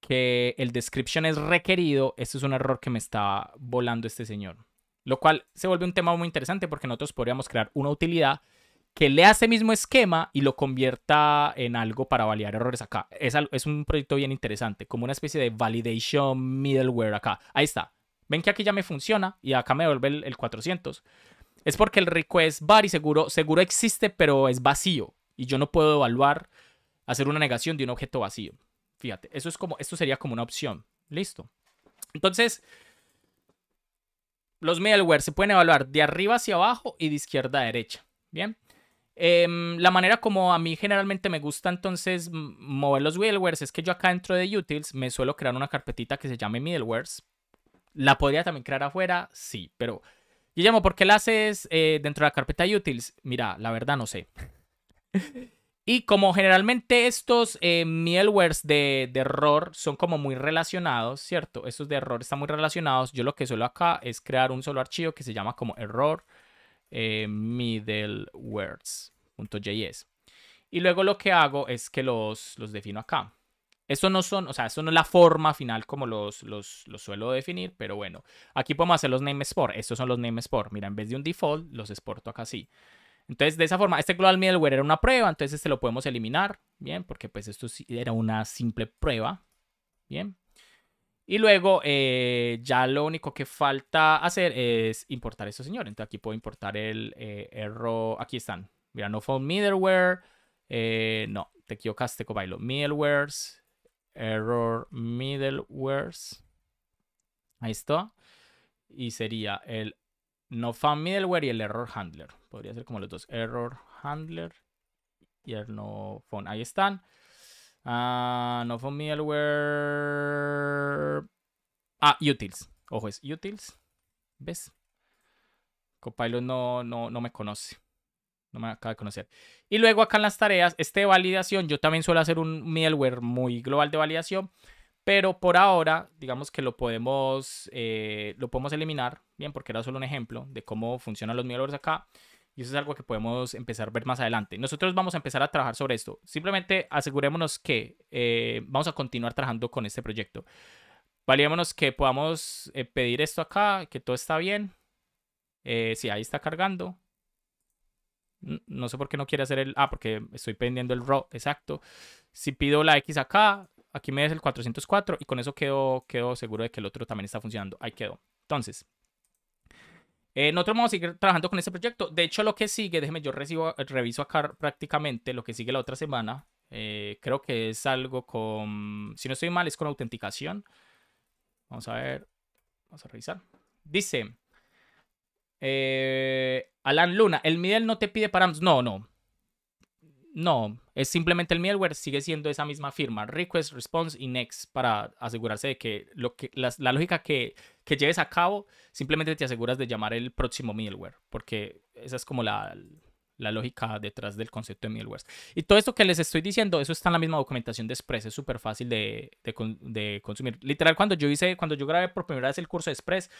que el description es requerido. Este es un error que me está volando este señor. Lo cual se vuelve un tema muy interesante porque nosotros podríamos crear una utilidad que lea ese mismo esquema y lo convierta en algo para validar errores acá. Es, un proyecto bien interesante, como una especie de validation middleware acá. Ahí está. Ven que aquí ya me funciona y acá me devuelve el, 400. Es porque el request body y seguro, seguro existe, pero es vacío. Y yo no puedo evaluar, hacer una negación de un objeto vacío. Fíjate, eso es como, esto sería como una opción. Listo. Entonces, los middleware se pueden evaluar de arriba hacia abajo y de izquierda a derecha. Bien. Em, la manera como a mí generalmente me gusta entonces mover los middlewares es que yo acá dentro de utils me suelo crear una carpetita que se llame middlewares. La podría también crear afuera, sí, pero Guillermo, ¿por qué la haces eh, dentro de la carpeta utils? Mira, la verdad no sé. y como generalmente estos eh, middlewares de, error son como muy relacionados, ¿cierto? Estos de error están muy relacionados. Yo lo que suelo acá es crear un solo archivo que se llama como error eh, middlewords.js. Y luego lo que hago es que los, los defino acá. Eso no son, o sea, eso no es la forma final como los, los, suelo definir, pero bueno. Aquí podemos hacer los name Estos son los name Mira, en vez de un default, los exporto acá así. Entonces, de esa forma, este global middleware era una prueba, entonces este lo podemos eliminar, ¿bien? Porque pues esto era una simple prueba, ¿bien? Y luego eh, ya lo único que falta hacer es importar eso señor Entonces aquí puedo importar el eh, error. Aquí están. Mira, no found middleware. Eh, no, te equivocaste, cobailo. Middlewares. Error middlewares. Ahí está. Y sería el no found middleware y el error handler. Podría ser como los dos. Error handler y el no found. Ahí están. Ah, no middleware. Ah, utils. Ojo, es utils. ¿Ves? Copilot no, no, no me conoce. No me acaba de conocer. Y luego acá en las tareas, este de validación, yo también suelo hacer un middleware muy global de validación. Pero por ahora, digamos que lo podemos, eh, lo podemos eliminar, bien, porque era solo un ejemplo de cómo funcionan los middlewares acá. Y eso es algo que podemos empezar a ver más adelante. Nosotros vamos a empezar a trabajar sobre esto. Simplemente asegurémonos que eh, vamos a continuar trabajando con este proyecto. Valiémonos que podamos eh, pedir esto acá, que todo está bien. Eh, si ahí está cargando. No sé por qué no quiere hacer el... Ah, porque estoy pendiendo el RAW, exacto. Si pido la X acá, aquí me des el 404 y con eso quedo, quedo seguro de que el otro también está funcionando. Ahí quedó. Entonces, eh, nosotros vamos a seguir trabajando con este proyecto. De hecho, lo que sigue, déjeme, yo recibo, eh, reviso acá prácticamente lo que sigue la otra semana. Eh, creo que es algo con, si no estoy mal, es con autenticación. Vamos a ver, vamos a revisar. Dice, eh, Alan Luna, el Midel no te pide params. No, no, no, es simplemente el middleware, sigue siendo esa misma firma, request, response y next, para asegurarse de que, lo que la, lógica que, que, lleves a cabo, simplemente te aseguras de llamar el próximo middleware, porque esa es como la, lógica detrás del concepto de middleware. Y todo esto que les estoy diciendo, eso está en la misma documentación de Express, es súper fácil de, consumir. Literal, cuando yo hice, cuando yo grabé por primera vez el curso de Express,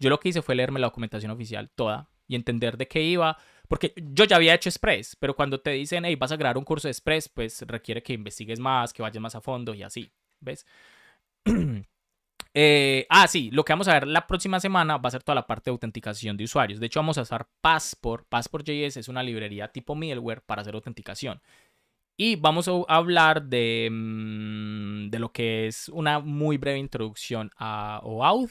yo lo que hice fue leerme la documentación oficial toda y entender de qué iba porque yo ya había hecho Express, pero cuando te dicen, hey, vas a crear un curso de Express, pues requiere que investigues más, que vayas más a fondo y así, ¿ves? Eh, ah, sí, lo que vamos a ver la próxima semana va a ser toda la parte de autenticación de usuarios. De hecho, vamos a usar Passport. Passport.js es una librería tipo middleware para hacer autenticación. Y vamos a hablar de, mm, de lo que es una muy breve introducción a OAuth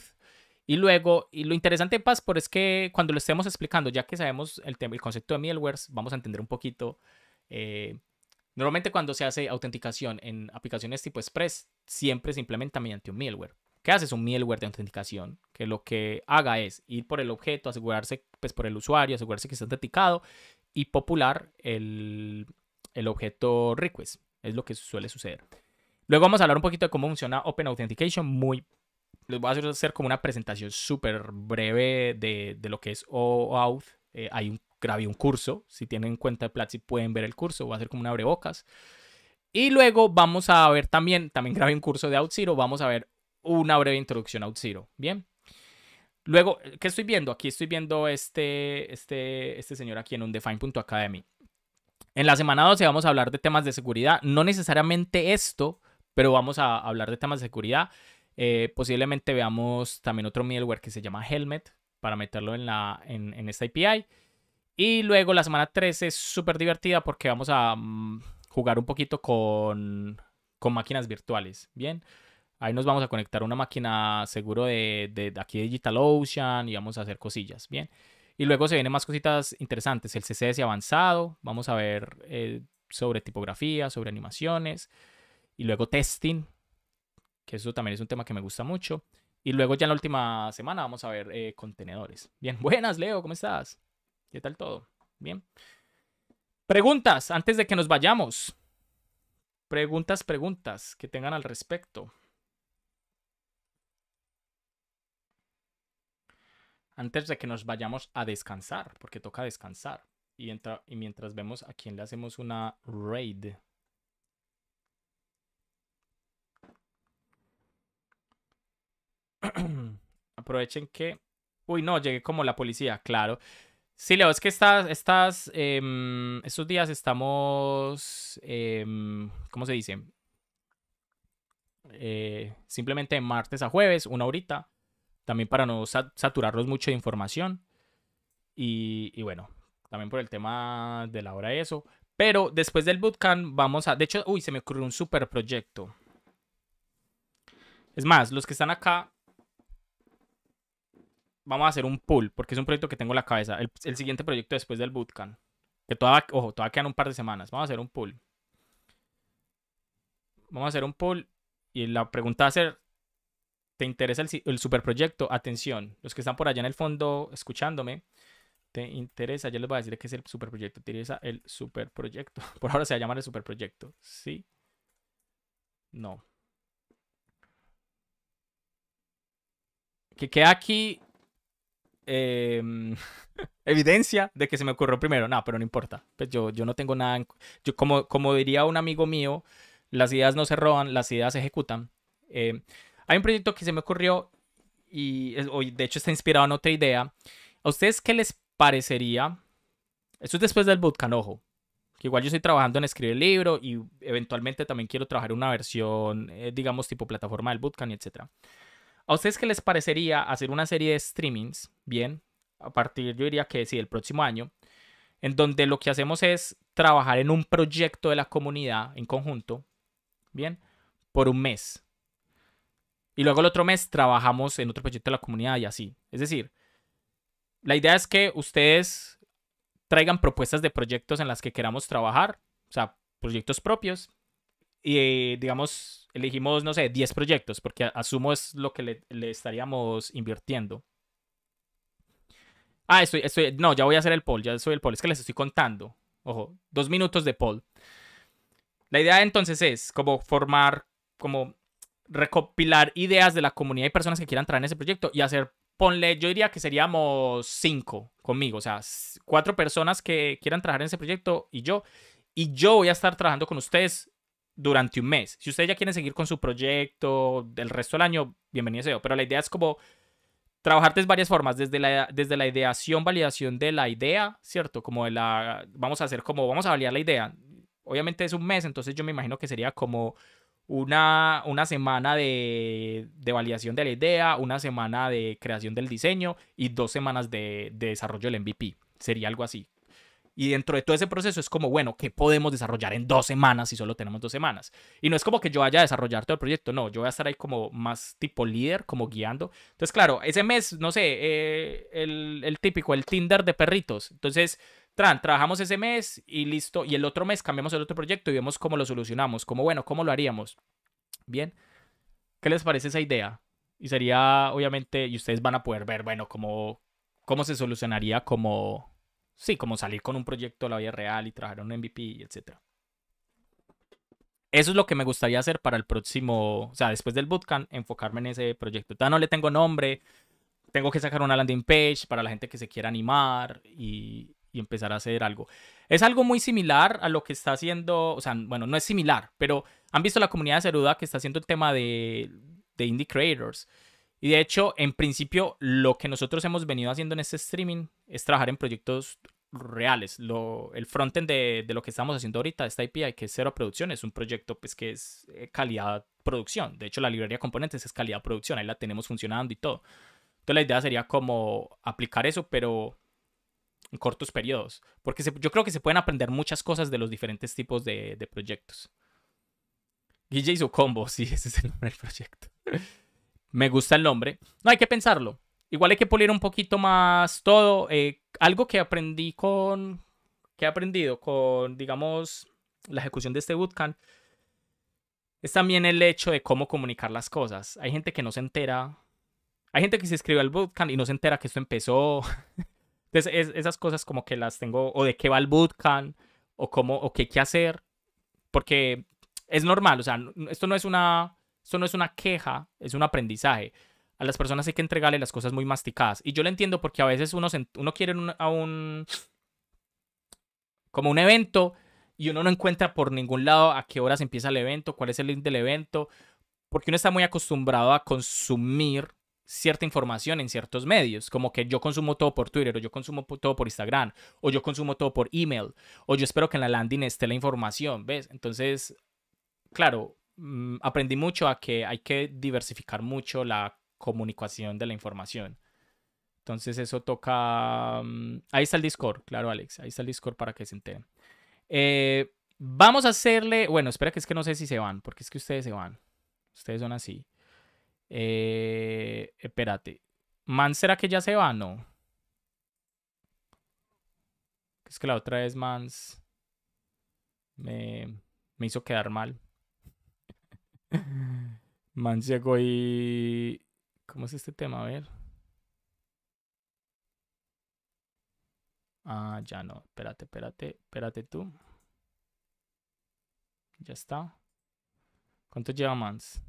y luego, y lo interesante de Passport es que cuando lo estemos explicando, ya que sabemos el, concepto de middlewares, vamos a entender un poquito. Eh, normalmente cuando se hace autenticación en aplicaciones tipo Express, siempre se implementa mediante un middleware. ¿Qué haces? Un middleware de autenticación, que lo que haga es ir por el objeto, asegurarse pues, por el usuario, asegurarse que está autenticado y popular el, el objeto request. Es lo que suele suceder. Luego vamos a hablar un poquito de cómo funciona Open Authentication muy les voy a hacer como una presentación súper breve de, lo que es OAuth. Eh, hay un, grabé un curso, si tienen cuenta de Platzi pueden ver el curso, voy a hacer como una abrebocas. Y luego vamos a ver también, también grabé un curso de OutZero, vamos a ver una breve introducción a OutZero, ¿bien? Luego, eh, ¿qué estoy viendo? Aquí estoy viendo este, este, este señor aquí en Define.academy. En la semana 12 vamos a hablar de temas de seguridad, no necesariamente esto, pero vamos a hablar de temas de seguridad. Eh, posiblemente veamos también otro middleware que se llama Helmet para meterlo en, la, en, esta API. Y luego la semana 13 es súper divertida porque vamos a mm, jugar un poquito con, máquinas virtuales. Bien. Ahí nos vamos a conectar a una máquina seguro de, de, aquí DigitalOcean y vamos a hacer cosillas, ¿bien? Y luego se vienen más cositas interesantes, el CSS avanzado, vamos a ver eh, sobre tipografía, sobre animaciones, y luego testing, que eso también es un tema que me gusta mucho. Y luego ya en la última semana vamos a ver eh, contenedores. Bien, buenas Leo, ¿cómo estás? ¿Qué tal todo? Bien. Preguntas, antes de que nos vayamos. Preguntas, preguntas que tengan al respecto. Antes de que nos vayamos a descansar, porque toca descansar. Y, entra, y mientras vemos a quién le hacemos una raid. Aprovechen que... Uy, no, llegué como la policía, claro. Sí, Leo, es que estas, estas, em, estos días estamos, em, ¿cómo se dice? Eh, simplemente martes a jueves, una horita, también para no saturarnos mucho de información. Y, bueno, también por el tema de la hora de eso. Pero después del bootcamp vamos a... De hecho, uy, se me ocurrió un super proyecto. Es más, los que están acá vamos a hacer un pool, porque es un proyecto que tengo en la cabeza. El, siguiente proyecto después del bootcamp. Que todavía, ojo, todavía quedan un par de semanas. Vamos a hacer un pool. Vamos a hacer un pool. Y la pregunta va a ser, ¿te interesa el, el superproyecto? Atención, los que están por allá en el fondo escuchándome, ¿te interesa? Yo les voy a decir que es el superproyecto. ¿Te interesa el superproyecto? Por ahora se va a llamar el superproyecto. ¿Sí? No. Que queda aquí Em, evidencia de que se me ocurrió primero. No, pero no importa. Pues yo, yo no tengo nada. Yo, como, como diría un amigo mío, las ideas no se roban, las ideas se ejecutan. Em, hay un proyecto que se me ocurrió y de hecho está inspirado en otra idea. ¿A ustedes qué les parecería? Esto es después del bootcamp, ojo. Que igual yo estoy trabajando en escribir el libro y eventualmente también quiero trabajar una versión, eh, digamos, tipo plataforma del bootcamp, etcétera ¿A ustedes qué les parecería hacer una serie de streamings? Bien, a partir, yo diría que sí, el próximo año, en donde lo que hacemos es trabajar en un proyecto de la comunidad en conjunto, bien, por un mes. Y luego el otro mes trabajamos en otro proyecto de la comunidad y así. Es decir, la idea es que ustedes traigan propuestas de proyectos en las que queramos trabajar, o sea, proyectos propios, y eh, digamos, elegimos, no sé, 10 proyectos, porque asumo es lo que le, estaríamos invirtiendo. Ah, estoy, estoy, no, ya voy a hacer el poll, ya soy el poll, es que les estoy contando. Ojo, dos minutos de poll. La idea entonces es como formar, como recopilar ideas de la comunidad y personas que quieran entrar en ese proyecto y hacer, ponle, yo diría que seríamos cinco conmigo, o sea, cuatro personas que quieran trabajar en ese proyecto y yo. Y yo voy a estar trabajando con ustedes durante un mes. Si ustedes ya quieren seguir con su proyecto del resto del año, bienvenido sea. Pero la idea es como trabajar de varias formas, desde la, desde la ideación, validación de la idea, ¿cierto? Como de la, vamos a hacer como, vamos a validar la idea. Obviamente es un mes, entonces yo me imagino que sería como una, una semana de, validación de la idea, una semana de creación del diseño y dos semanas de, de desarrollo del MVP. Sería algo así. Y dentro de todo ese proceso es como, bueno, ¿qué podemos desarrollar en dos semanas si solo tenemos dos semanas? Y no es como que yo vaya a desarrollar todo el proyecto, no, yo voy a estar ahí como más tipo líder, como guiando. Entonces, claro, ese mes, no sé, eh, el, el típico, el Tinder de perritos. Entonces, Tran, trabajamos ese mes y listo. Y el otro mes cambiamos el otro proyecto y vemos cómo lo solucionamos. Como, bueno, cómo lo haríamos. Bien. ¿Qué les parece esa idea? Y sería, obviamente, y ustedes van a poder ver, bueno, cómo, cómo se solucionaría como, Sí, como salir con un proyecto a la vida real y trabajar en un MVP, etc. Eso es lo que me gustaría hacer para el próximo, o sea, después del bootcamp, enfocarme en ese proyecto. Todavía no le tengo nombre, tengo que sacar una landing page para la gente que se quiera animar y, y empezar a hacer algo. Es algo muy similar a lo que está haciendo, o sea, bueno, no es similar, pero han visto la comunidad de Ceruda que está haciendo el tema de, de indie creators y de hecho, en principio, lo que nosotros hemos venido haciendo en este streaming es trabajar en proyectos reales. el frontend de, lo que estamos haciendo ahorita, esta API, que es Cero Producción, es un proyecto pues, que es eh, calidad producción. De hecho, la librería componentes es calidad producción, ahí la tenemos funcionando y todo. Entonces, la idea sería como aplicar eso, pero en cortos periodos. Porque yo creo que se pueden aprender muchas cosas de los diferentes tipos de, proyectos. Guille hizo combo, sí, ese es el nombre del proyecto. Me gusta el nombre. No hay que pensarlo. Igual hay que pulir un poquito más todo. Eh, algo que aprendí con. que he aprendido con, digamos, la ejecución de este bootcamp. Es también el hecho de cómo comunicar las cosas. Hay gente que no se entera. Hay gente que se escribe al bootcamp y no se entera que esto empezó. Entonces, esas cosas como que las tengo. O de qué va el bootcamp. O cómo. O qué hay hacer. Porque es normal. O sea, esto no es una esto no es una queja, es un aprendizaje. A las personas hay que entregarle las cosas muy masticadas. Y yo lo entiendo porque a veces uno, uno quiere a un... como un evento y uno no encuentra por ningún lado a qué horas empieza el evento, cuál es el link del evento, porque uno está muy acostumbrado a consumir cierta información en ciertos medios, como que yo consumo todo por Twitter, o yo consumo todo por Instagram, o yo consumo todo por email, o yo espero que en la landing esté la información, ¿ves? Entonces, claro, Mm, aprendí mucho a que hay que diversificar mucho la comunicación de la información. Entonces eso toca... Mm, ahí está el Discord, claro, Alex. Ahí está el Discord para que se enteren. Eh, vamos a hacerle... Bueno, espera que es que no sé si se van, porque es que ustedes se van. Ustedes son así. Eh, espérate. ¿Mans ¿será que ya se va? No. Es que la otra vez Mans me, me hizo quedar mal. Man llegó y... ¿Cómo es este tema? A ver. Ah, ya no. Espérate, espérate, espérate tú. Ya está. ¿Cuánto lleva Mans?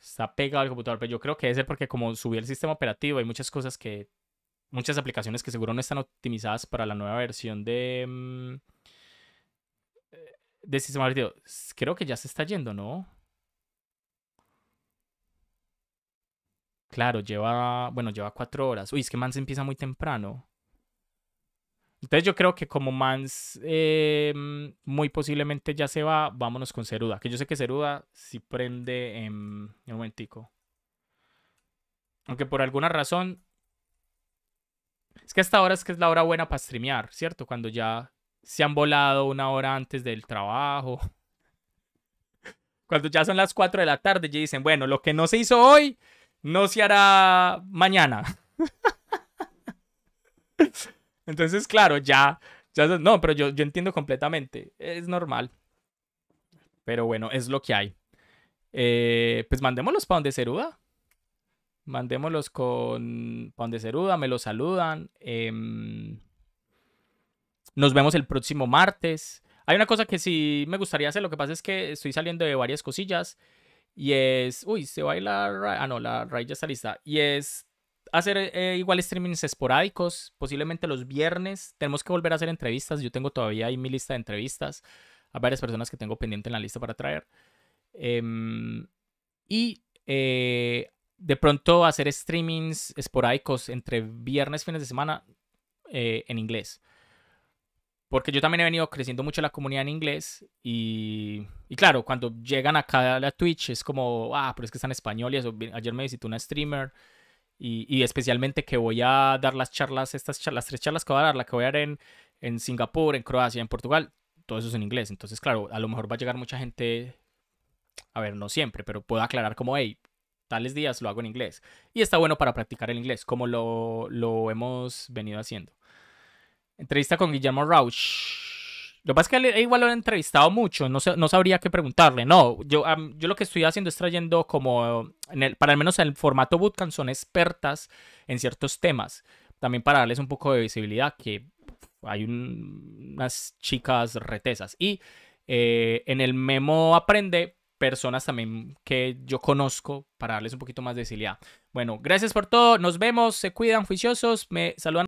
Está pegado al computador, pero yo creo que es el porque como subí el sistema operativo, hay muchas cosas que... Muchas aplicaciones que seguro no están optimizadas para la nueva versión de mm, de Creo que ya se está yendo, ¿no? Claro, lleva, bueno, lleva cuatro horas. Uy, es que Mans empieza muy temprano. Entonces yo creo que como Mans em, muy posiblemente ya se va, vámonos con Ceruda. Que yo sé que Ceruda sí prende en un momentico. Aunque por alguna razón... Es que hasta ahora es que es la hora buena para streamear, ¿cierto? Cuando ya se han volado una hora antes del trabajo. Cuando ya son las 4 de la tarde, ya dicen, bueno, lo que no se hizo hoy, no se hará mañana. Entonces, claro, ya, ya no, pero yo, yo entiendo completamente, es normal. Pero bueno, es lo que hay. Eh, pues mandémoslos para donde Ceruda. Mandémoslos con para donde Ceruda, me lo saludan. Eh, nos vemos el próximo martes. Hay una cosa que sí me gustaría hacer, lo que pasa es que estoy saliendo de varias cosillas y es, uy, se va a la ah no, la raid ya está lista, y es hacer eh, igual streamings esporádicos, posiblemente los viernes, tenemos que volver a hacer entrevistas, yo tengo todavía ahí mi lista de entrevistas, a varias personas que tengo pendiente en la lista para traer, em, y eh, de pronto hacer streamings esporádicos entre viernes, fines de semana eh, en inglés porque yo también he venido creciendo mucho la comunidad en inglés y, claro, cuando llegan acá a la Twitch es como, ah, pero es que están en español y Ayer me visitó una streamer y, especialmente que voy a dar las charlas, estas charlas, las tres charlas que voy a dar, la que voy a dar en, en Singapur, en Croacia, en Portugal, todo eso es en inglés. Entonces, claro, a lo mejor va a llegar mucha gente, a ver, no siempre, pero puedo aclarar como, hey, tales días lo hago en inglés. Y está bueno para practicar el inglés, como lo hemos venido haciendo. Entrevista con Guillermo Rauch. Lo que pasa es que igual lo he entrevistado mucho, no, sé, no sabría qué preguntarle. No, yo, yo lo que estoy haciendo es trayendo como, en el, para al menos el formato bootcamp, son expertas en ciertos temas. También para darles un poco de visibilidad, que hay unas chicas retesas. Y eh, en el memo aprende personas también que yo conozco para darles un poquito más de visibilidad. Bueno, gracias por todo. Nos vemos. Se cuidan, juiciosos. Me saludan.